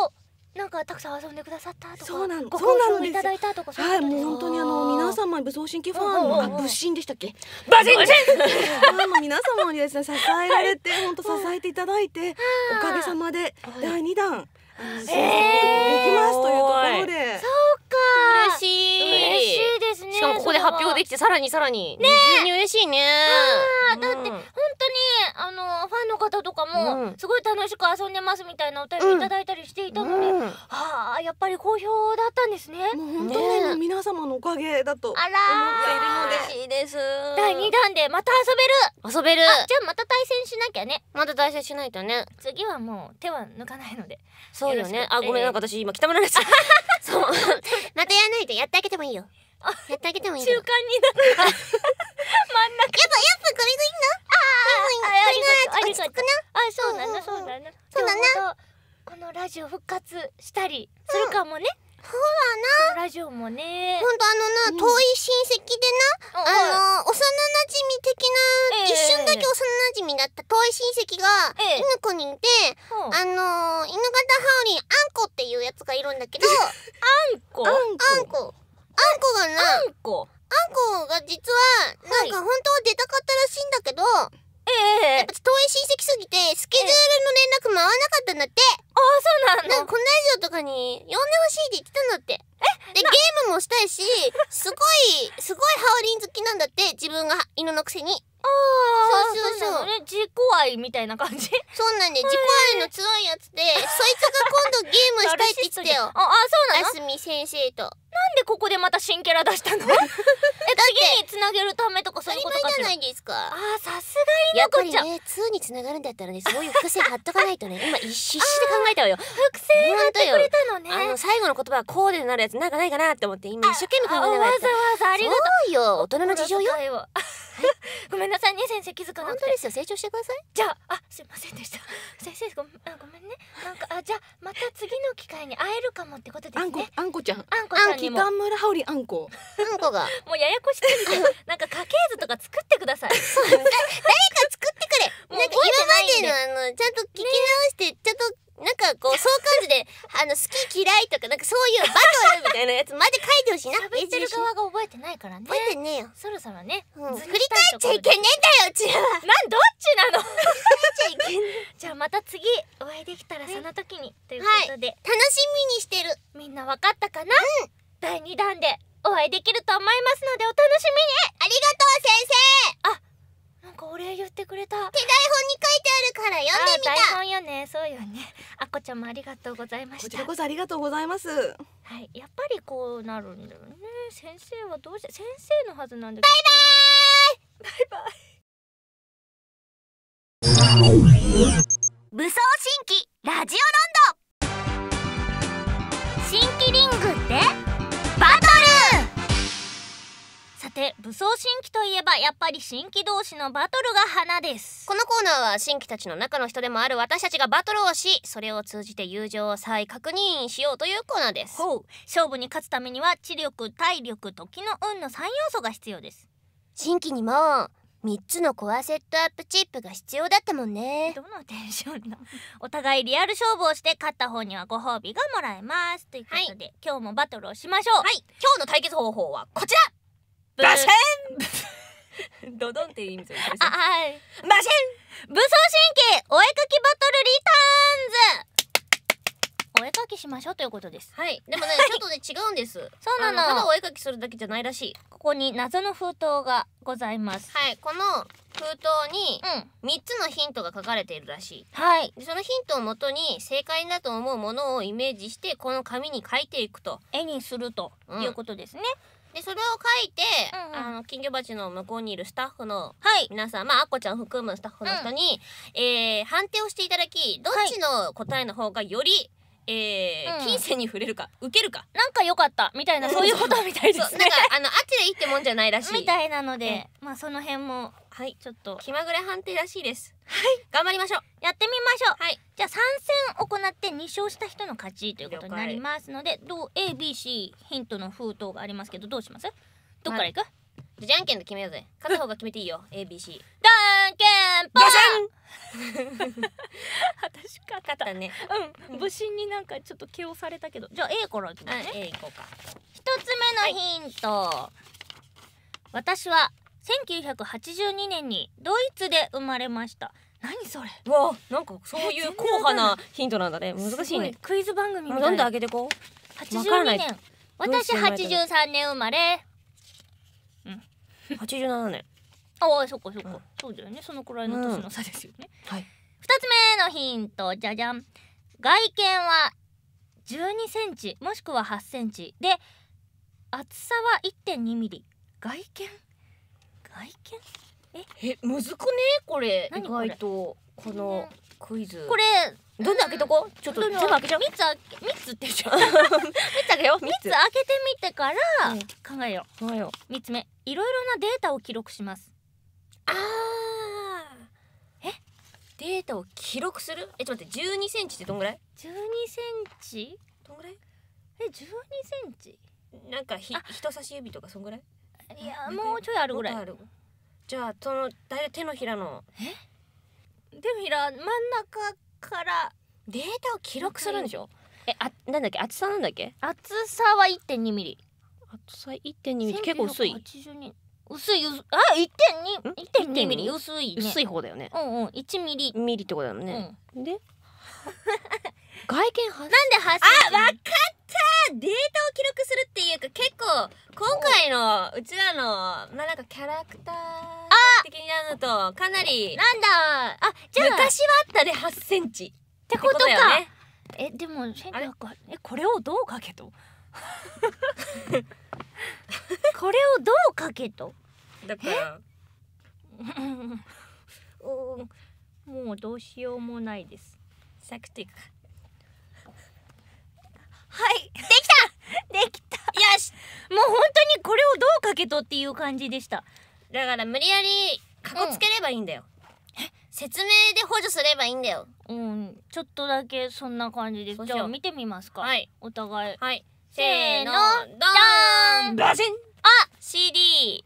をなんかたくさん遊んでくださったとかそうなんご好評いただいたとかはいもう本当にあの皆様に武装神経ファンのあ武神でしたっけバジンジン皆様にですね支えられて本当支えていただいておかげさまで第二弾できますというところでそう嬉しい嬉しいですねしかもここで発表できてさらにさらにね二重に嬉しいねだって本当にあのファンの方とかもすごい楽しく遊んでますみたいなお便りいただいたりしていたので、あやっぱり好評だったんですね本当に皆様のおかげだとあら嬉しいです第二弾でまた遊べる遊べるじゃあまた対戦しなきゃねまた対戦しないとね次はもう手は抜かないのでそうよねあごめんなんか私今北村ですそう またやらないとやってあげてもいいよやってあげてもいい中間になった真ん中やっぱやっぱこれがいいのあああああああそうなんだそうなんだそうなこのラジオ復活したりするかもね、うんほらなラジオもねほんとあのな、遠い親戚でな、あの、幼馴染的な、えー、一瞬だけ幼馴染だった遠い親戚が、えー、犬子にいて、うん、あの犬型ハウリンあんこっていうやつがいるんだけどあんこあんこあんこがなあんこあんこが実はなんか本当は出たかったらしいんだけど、はいええー、やっぱ遠い親戚すぎて、スケジュールの連絡回らなかったんだって。ああ、そうなんだ。こんなこのラジオとかに、呼んでほしいって言ってたんだって。えで、ゲームもしたいし、すごい、すごいハオリン好きなんだって、自分が犬のくせに。ああ、そうそうそう。ね、自己愛みたいな感じそうなんで、ね、自己愛の強いやつで、そいつが今度ゲームしたいって言ってたよ。あ、あ、そうなのあすみ先生と。でここでまた新キャラ出したの え次につなげるためとかそういうことかしらじゃないですかあーさすがにのこちゃんやっぱりね2につながるんだったらねそういう伏線貼っとかないとね今必死で考えたわよ伏線貼ってくれたのねあの最後の言葉はこうでなるやつなんかないかなって思って今一生懸命考えながわざわざありがとうよ大人の事情よごめんなさいね先生気づかなくてですよ成長してくださいじゃああすいませんでした先生ごあごめんねなんかあじゃあまた次の機会に会えるかもってことですねあんこちゃんあんこちゃんににもうガンムラあんこあんこがもうややこしくてなんか家系図とか作ってください誰か作ってくれなんか今までのあのちゃんと聞き直して、ちゃんとなんかこう相関図であの好き嫌いとかなんかそういうバトルみたいなやつまで書いてほしいな喋ってる側が覚えてないからね覚えてねえよそろそろね、振り返っちゃいけねえんだようちはなんどっちなのじゃあまた次お会いできたらその時に、ということで、楽しみにしてるみんなわかったかな、うん第2弾でお会いできると思いますのでお楽しみにありがとう先生あなんかお礼言ってくれた手台本に書いてあるから読んでみた台本よねそうよねあこちゃんもありがとうございましたこちらこそありがとうございますはいやっぱりこうなるんだよね先生はどうして先生のはずなんだけどバイバイバイバイ武装新規ラジオロンド新規リングて武装新規といえばやっぱり新規同士のバトルが花ですこのコーナーは新規たちの中の人でもある私たちがバトルをしそれを通じて友情を再確認しようというコーナーですほう勝負に勝つためには知力体力時の運の3要素が必要です新規にも3つのコアセットアップチップが必要だったもんねどのテンションだ お互いリアル勝負をして勝った方にはご褒美がもらえますということで、はい、今日もバトルをしましょうはい今日の対決方法はこちらバシェンドドンってい意味あ、はい。バシェン武装神経お絵かきバトルリターンズお絵かきしましょうということですはいでもねちょっとね違うんですそうなのただお絵かきするだけじゃないらしいここに謎の封筒がございますはいこの封筒に3つのヒントが書かれているらしい、はいそのヒントをもとに正解だと思うものをイメージしてこの紙に書いていくと絵にするということですね、うん、でそれを書いて、うんうん、あの金魚鉢の向こうにいるスタッフの皆さん、はい、まああこちゃん含むスタッフの人に、うん、えー、判定をしていただきどっちの答えの方がより、はいえーうん金銭に触れるか受けるかなんか良かったみたいなそういうことみたいですねなんかあのあっちでいいってもんじゃないらしいみたいなのでまあその辺もはいちょっと気まぐれ判定らしいですはい頑張りましょうやってみましょうはいじゃあ3戦行って2勝した人の勝ちということになりますのでどう ABC ヒントの封筒がありますけどどうしますどっからいく、じゃんけんで決めようぜ勝った方が決めていいよ ABC だんけんぽん私勝ったねうん武神になんかちょっと毛をされたけどじゃあ A からいきまね A いこうか一つ目のヒント、はい、私は1982年にドイツで生まれました何それわあなんかそういう硬派なヒントなんだね 難しいねクイズ番組みたいなどんどん上げてこう82年私83年生まれ八十七年ああそっかそっか、うん、そうだよねそのくらいの年の差ですよね、うん、はい2つ目のヒントじゃじゃん外見は十二センチもしくは八センチで厚さは一点二ミリ外見外見ええむずくねこれ意外とこのクイズこれどんどん開けとこうちょっと全部開けちゃう3つあ3つって言っちゃう3 つ開けよう3つ開けてみてから考えよう、うん、考3つ目いろいろなデータを記録しますああ、えデータを記録するえちょっと待って十二センチってどんぐらい十二センチどんぐらいえ十二センチなんかひ人差し指とかそんぐらいいやもうちょいあるぐらいじゃあその大い手のひらのえ手のひら真ん中からデータを記録するんでしょえあなんだっけ厚さなんだっけ厚さは1.2ミリ厚さ1.2ミリ結構薄い薄い薄あ一1.2 1.2ミリ薄い、ね、薄い方だよねうんうん1ミリミリってことだよね、うん、で 外見はなんではあわかったデータを記録するっていうか結構今回のうちらのまあなんかキャラクター的になるとかなりなんだあじゃあ昔はあったで8センチってことかえでも1 9えこれをどうかけとこれをどうかけとだからうん もうどうしようもないです。サクティックはいできたできたよしもう本当にこれをどうかけとっていう感じでしただから無理やりかこつければいいんだよ、うん、説明で補助すればいいんだようんちょっとだけそんな感じでじゃあ見てみますかはいお互いはいせーのドーンバシンあ CD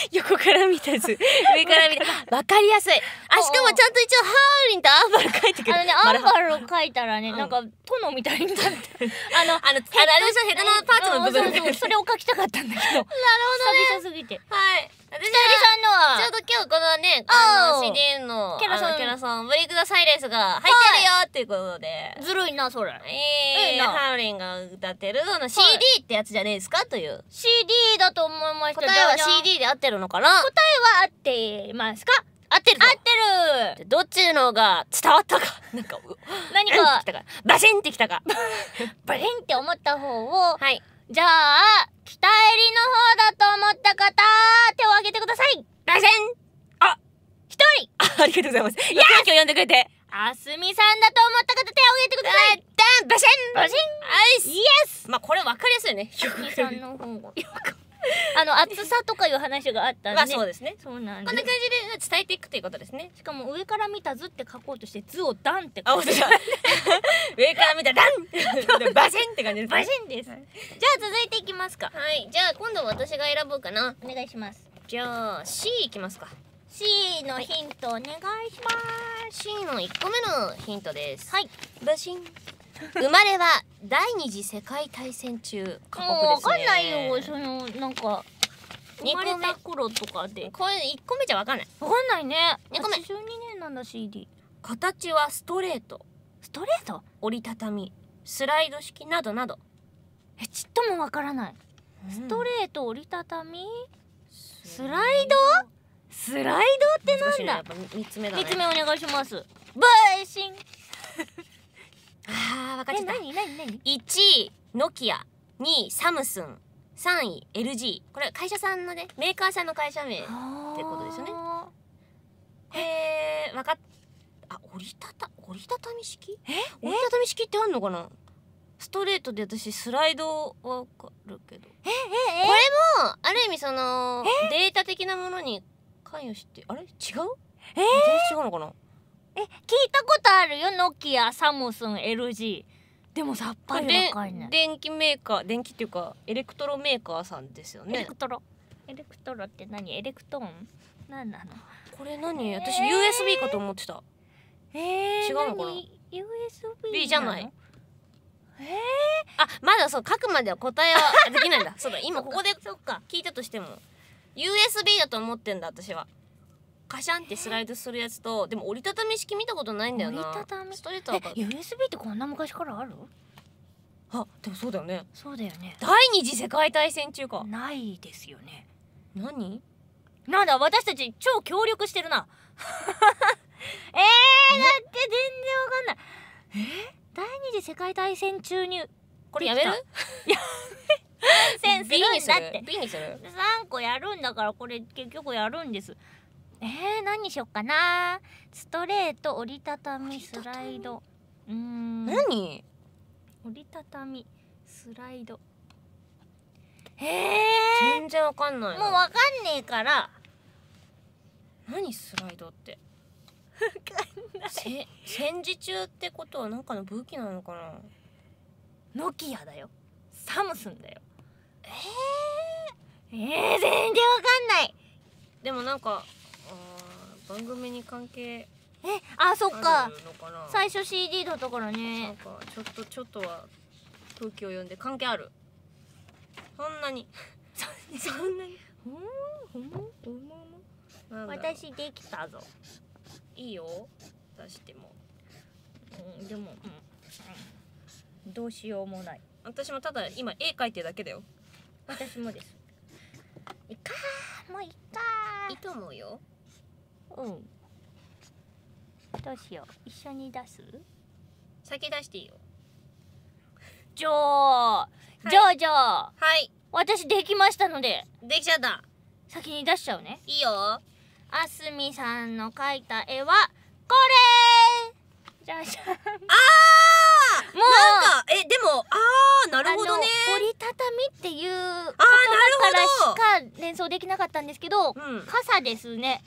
横から見た図 上から見たわかりやすいあしかもちゃんと一応ハーリンとアンバル書いてくるあのねアンバルを書いたらね、なんか殿みたいになって あのあのあれでヘッドのパーツの部分それを書きたかったんだけどなるほどねすぎてはい私はりさんのはちょうど今日このね、あの CDN のキャラさん、キャラさん、ブリックザサイレンスが入ってるよっていうことで。ずるいな、それ。ええー、ハウリンが歌ってるのの CD ってやつじゃねえですかという。CD だと思いました答えは CD で合ってるのかな答えは合ってますか合ってる合ってるどっちのが伝わったか なんか何かバシンってきたか バシンって思った方をはいじゃあ北襟の方だと思った方、手を挙げてください来戦あ一人 あありがとうございます。いや今日呼んでくれて。あすみさんだと思った方、手を挙げてくださいダンバシンバシンアイスイエスまあこれ分かりやすいね。ゆきさんの方が。よか あの厚さとかいう話があったんで、まあ、そうですねそうなんこんな感じで伝えていくということですねしかも上から見た図って書こうとして図をダンって書て 上から見たダン バシンって感じです、バシンです、はい、じゃあ続いていきますかはいじゃあ今度は私が選ぼうかなお願いしますじゃあ C いきますか C のヒントお願いします、はい、C の1個目のヒントですはいバシン生まれは第二次世界大戦中過酷ですね。わかんないよ、そのなんか生まれた頃とかで。これ一個目じゃわかんない。わかんないね。二個目。82年なんだ CD。形はストレート。ストレート？折りたたみ、スライド式などなど。えちっともわからない。うん、ストレート、折りたたみ、スライド？スライドってなんだ？三、ね、つ目だ、ね、つ目お願いします。バイシン。ああ分かっちゃった何何何位ノキア2位サムスン3位 LG これ会社さんのねメーカーさんの会社名ってことですよねへえ分かっあ折りたた折りたたみ式え折りたたみ式ってあんのかなストレートで私スライドわかるけどえええこれもある意味そのデータ的なものに関与してあれ違うえー、違うのかなえ聞いたことあるよノキアサムスン LG でもさっぱりわかんない電気メーカー電気っていうかエレクトロメーカーさんですよねエレクトロエレクトロって何エレクトーン何なのこれ何、私 USB かと思ってたえー、違うのかな USB じゃないえー、あまだそう書くまでは答えはできないんだそうだ今ここで聞いたとしても USB だと思ってんだ私はカシャンってスライドするやつとでも折りたたみ式見たことないんだよな折りたたみストレートだか USB ってこんな昔からあるあでもそうだよねそうだよね第二次世界大戦中かないですよね何なんだ私たち超協力してるな えー、だって全然わかんないえ第二次世界大戦中にこれやめるやめ先生だって B にする3個やるんだからこれ結局やるんですえー、何にしよっかなストレート折りたたみスライドうん何折りたたみスライドへえ全然わかんないもうわかんねえから何スライドってわかんない戦時中ってことはなんかの武器なのかなノキアだよサムスンだよえー、えー、全然わかんないでもなんか番組に関係えあそっか最初 CD のところねなんかちょっとちょっとは空気を読んで関係あるそんなにそんなにほんまほんま私できたぞいいよ出しても、うん、でも、うん、どうしようもない私もただ今絵描いてるだけだよ私もですいかもういいかいいと思うようんどうしよう一緒に出す先出していいよじゃあ、じゃあじゃあはい私できましたのでできちゃった先に出しちゃうねいいよあすみさんの描いた絵はこれじゃじゃああーもうなんかえでもああなるほどね折りたたみっていうことからしか連想できなかったんですけど、うん、傘ですね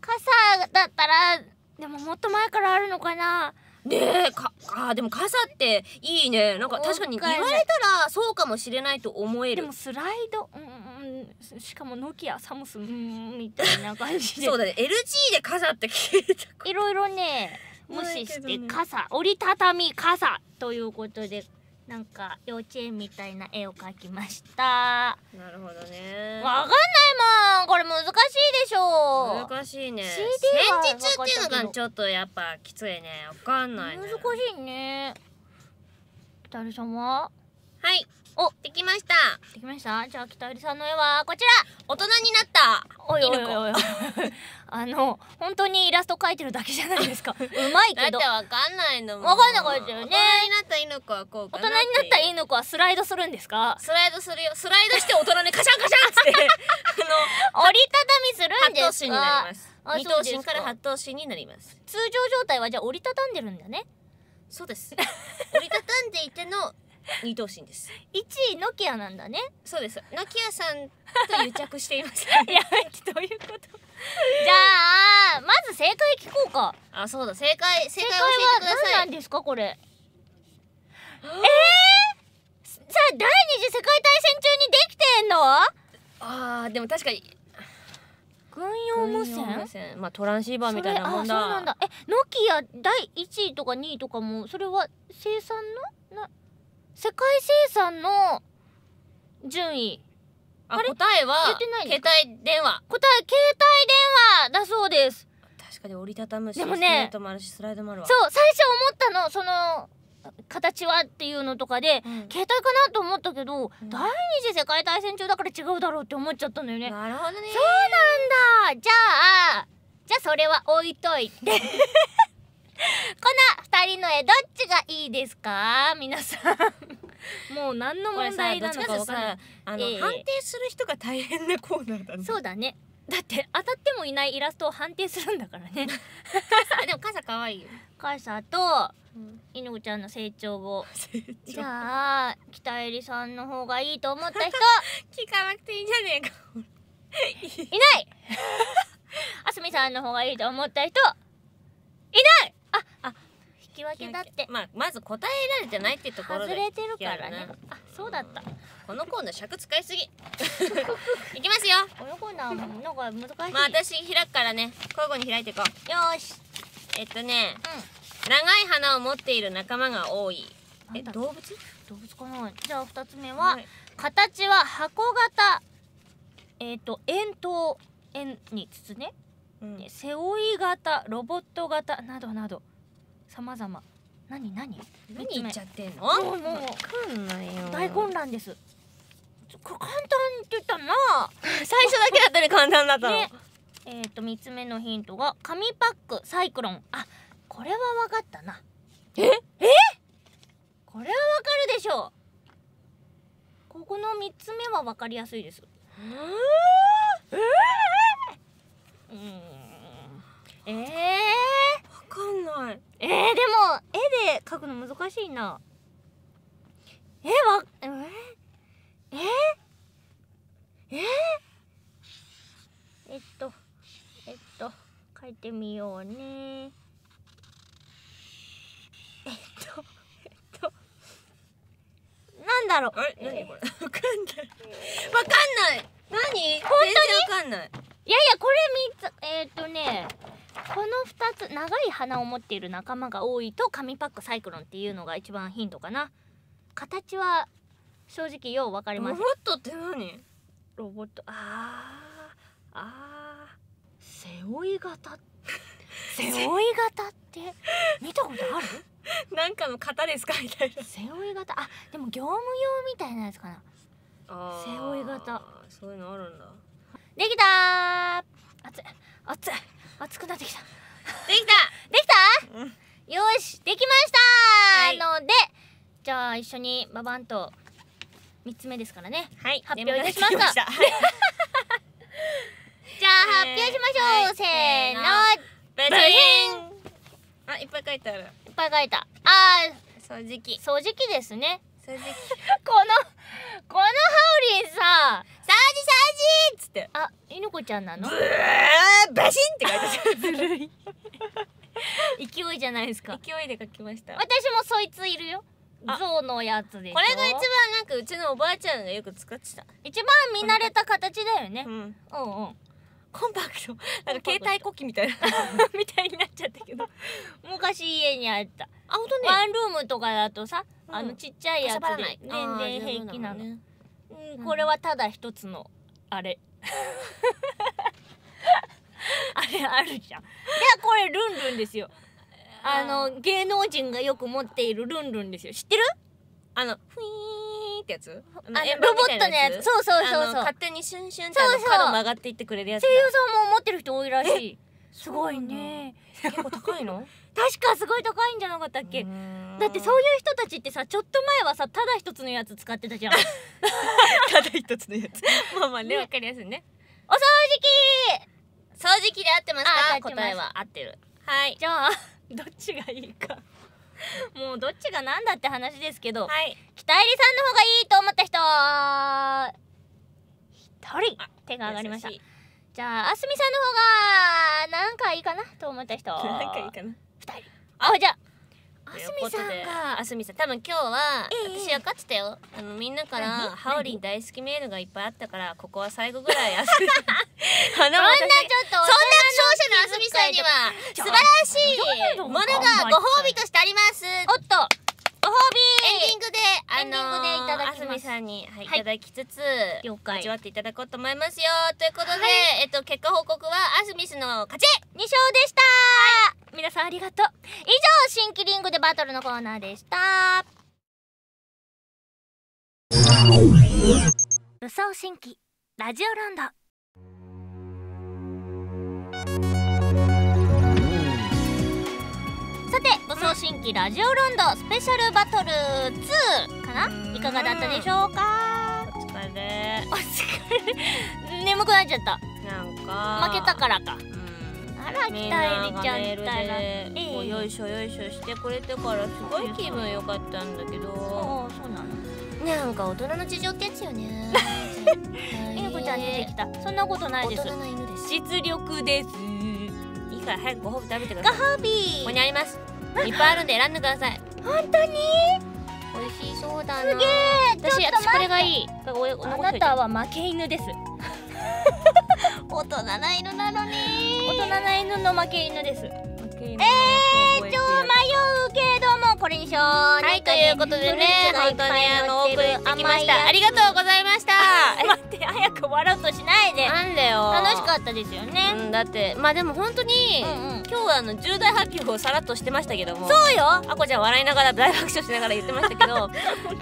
傘だったらでももっと前からあるのかなねえかあでも傘っていいねなんか確かに言われたらそうかもしれないと思えるでもスライド、うんうん、しかもノキアサムスンみたいな感じでそうだね LG で傘って聞いたいろいろね無視して傘、ね、折りたたみ傘ということでなんか幼稚園みたいな絵を描きましたなるほどねわかんないもんこれ難しいでしょ難しいね戦時中っていうのがちょっとやっぱきついねわかんない、ね、難しいね誰様はいおできましたできましたじゃあ北入さんの絵はこちら大人になったおいおいおい あの本当にイラスト描いてるだけじゃないですか うまいけどだってわかんないのもわかんなかったよね大人になった犬子はこう大人になった犬子はスライドするんですかスライドするよスライドして大人にカシャンカシャンって あの折りたたみするんですか二頭身から八頭身になります通常状態はじゃあ折りたたんでるんだねそうです折りたたんでいての二等身です。一位ノキアなんだね。そうです。ノキアさんと癒着しています。た。やべ、どういうこと。じゃあまず正解聞こうか。あ、そうだ。正解正解教えてください。なんですかこれ。ええー、さあ第二次世界大戦中にできてんの？ああでも確かに。軍用無線まあトランシーバーみたいなもんだあそうなんだえノキア第1位とか2位とかもそれは生産のな世界生産の順位あれ答えは携帯電話答え携帯電話だそうです確かに折りたたむしでもねスもあるしスライドもあるわそう最初思ったのその形はっていうのとかで、うん、携帯かなと思ったけど、うん、第二次世界大戦中だから違うだろうって思っちゃったんだよねなるほどねそうなんだじゃあじゃあそれは置いといて この2人の絵どっちがいいですか皆さんもう何の問題なのか分からあの、えー、判定する人が大変なコーナーだそうだねだって当たってもいないイラストを判定するんだからね でも傘可愛いよ傘といのこちゃんの成長をじゃあ北えりさんの方がいいと思った人 聞かなくていいんじゃねえかいない あすみさんの方がいいと思った人いないああ引き分けだってまあまず答えられてないってところで、外れてるからねあそうだったこのコーナー尺使いすぎ いきますよこのコーナーのが難しいまあ私開くからね交互に開いていこうよしえっとね、うん、長い花を持っている仲間が多いえ動物動物かなじゃあ2つ目は、はい、形は箱型えっ、ー、と円筒円に筒ねうん、背負い型ロボット型などなどさまざま何何何行っちゃってんのもうもう分かんないよ大混乱ですこれ簡単って言ったな 最初だけだったね簡単だったの、ね、えっ、と3つ目のヒントが紙パックサイクロンあこれは分かったなええこれは分かるでしょうここの3つ目は分かりやすいですえー、えーええー、分かんないえー、でも絵で描くの難しいな絵は、えー、えー、えー、えっとえっと書いてみようねえっとえっとなんだろうえ何これわかんないわかんない何本当にわかんないいやいやこれ三つえー、っとねこの二つ長い鼻を持っている仲間が多いと紙パックサイクロンっていうのが一番ヒントかな形は正直ようわかりませんロボットって何ロボットああ。ああ。背負い型背負い型って見たことある なんかの型ですかみたいな背負い型あでも業務用みたいなやつかな背負い型そういうのあるんだできた熱い熱い熱くなってきたできたできた、うん、よしできました、はい、のでじゃあ一緒にババンと3つ目ですからね、はい、発表いたしますかじゃあ発表しましょう、えー、せーのブリンあいっぱい書いてあるいっぱい書いたあ掃除機掃除機ですね掃除機 このこのハウリンさサージっつってあ犬子ちゃんなのブーバシンって書いて ずるい勢いじゃないですか勢いで書きました私もそいついるよ象のやつでこれが一番なんかうちのおばあちゃんがよく使ってた一番見慣れた形だよね、うん、うんうんコンパクトなんか携帯コキみたいな みたいになっちゃったけど 昔家にあったあ本当ねワンルームとかだとさ、うん、あのちっちゃいやつで全然平気なの、これはただ一つのあれ あれあるじゃんいやこれルンルンですよあの芸能人がよく持っているルンルンですよ知ってるあのふいーってやつあのロボットのやつそうそうそうそう勝手にシュンシュンってあの角曲がっていってくれるやつだ声優さんも持ってる人多いらしいすごいね 結構高いの 確かすごい高いんじゃなかったっけだってそういう人たちってさちょっと前はさただ一つのやつ使ってたじゃん ただ一つのやつ まあまあねわ、ね、かりやすいねお掃除機掃除機で合ってますか答えは合ってるはいじゃあ どっちがいいかもうどっちがなんだって話ですけど、はい、北入さんの方がいいと思った人一人手が上がりましたじゃああすみさんの方がなんかいいかなと思った人なんかいいかな二人あじゃああすみさんがあすみさん多分今日は、私分かってたよあのみんなからハオリン大好きメールがいっぱいあったからここは最後ぐらい あすみそんなちょっとそんな勝者のあすみさんには素晴らしいものがご褒美としてありますおっとご褒美エンディングであのー、でいただきあすみさんに、はい、はい、いただきつつ了解味わっていただこうと思いますよということで、はい、えっと結果報告はあすみんの勝ち2勝でした、はい皆さんありがとう以上新規リングでバトルのコーナーでした武装新規ラジオランドさて武装新規ラジオランドスペシャルバトル2かないかがだったでしょうか、うん、お疲れお疲れ眠くなっちゃったなんか負けたからかあら鍛えれちゃったら、えー、こうよいしょよいしょしてくれてからすごい気分良かったんだけどあそうなのなんか大人の事情ってやつよね えこちゃん出てきたそんなことないです実力ですいいから早くご褒美食べてくださいご褒美ここにあります いっぱいあるんで選んでください本当に美味しそうだなすげ私これがいいあなたは負け犬です 大人な犬なのに大人な犬の負け犬ですえー、超迷うけどもこれにしようはいということでね本当にあのオープンしきましたありがとうございました 待って早く笑うとしないでなんだよ楽しかったですよね、うん、だってまあでも本当に、うんうん、今日はあの重大発表をさらっとしてましたけどもそうよあこちゃん笑いながら大爆笑しながら言ってましたけど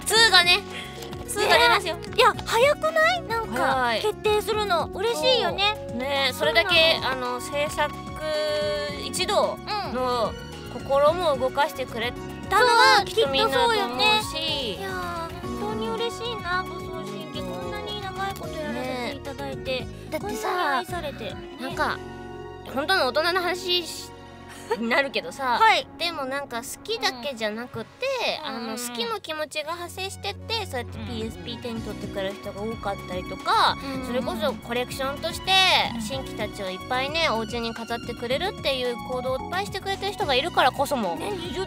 2 がねすぐ取れますよ、いや早くないなんか決定するの嬉しいよねねそれだけあの制作一同の心も動かしてくれたのはきっとみんなと思うしいや本当に嬉しいな武装神器こんなに長いことやらせていただいてだってさなんか本当の大人の話しに なるけどさ、はい、でもなんか好きだけじゃなくて、うん、あの好きの気持ちが派生してってそうやって PSP 手に取ってくれる人が多かったりとか、うん、それこそコレクションとして新規たちをいっぱいねお家に飾ってくれるっていう行動をいっぱいしてくれてる人がいるからこそも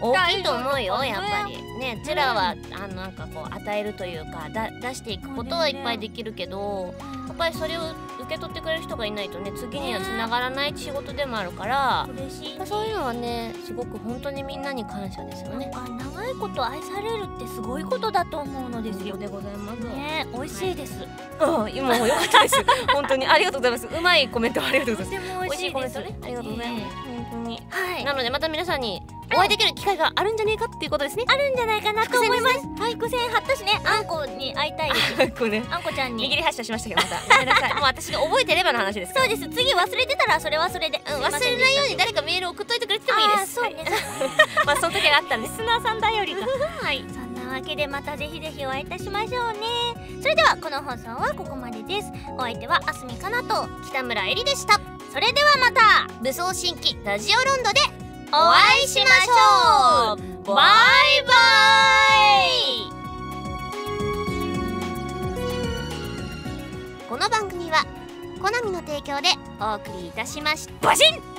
大きいと思うよやっぱり。ねちらはあのなんかこう与えるというかだ出していくことはいっぱいできるけど。ぱりそれを受け取ってくれる人がいないとね次にはつながらない仕事でもあるから、ね、そういうのはねすごく本当にみんなに感謝ですよね長いこと愛されるってすごいことだと思うのですよでございますね美味しいです、はい、うん今も良かったです 本当にありがとうございますうまいコメントありがとうございますとても美味しいコメントね、ありがとうございます、えー、本当に、はい、なのでまた皆さんにお会いできる機会があるんじゃねえかっていうことですねあるんじゃないかなと思いますはい伏線張ったしねあんこに会いたいあんこねあんこちゃんに握り発車しましたけどまたごめんなさい もう私が覚えてればの話ですそうです次忘れてたらそれはそれで、うん、忘れないように誰かメール送っといてくれてもいいですそうね、まあその時があったらリさん頼りはいそんなわけでまたぜひぜひお会いいたしましょうねそれではこの放送はここまでですお相手はあすみかなと北村えりでしたそれではまた武装新規ラジオロンドでお会いしましょうバイバイこの番組はコナミの提供でお送りいたしましたバシン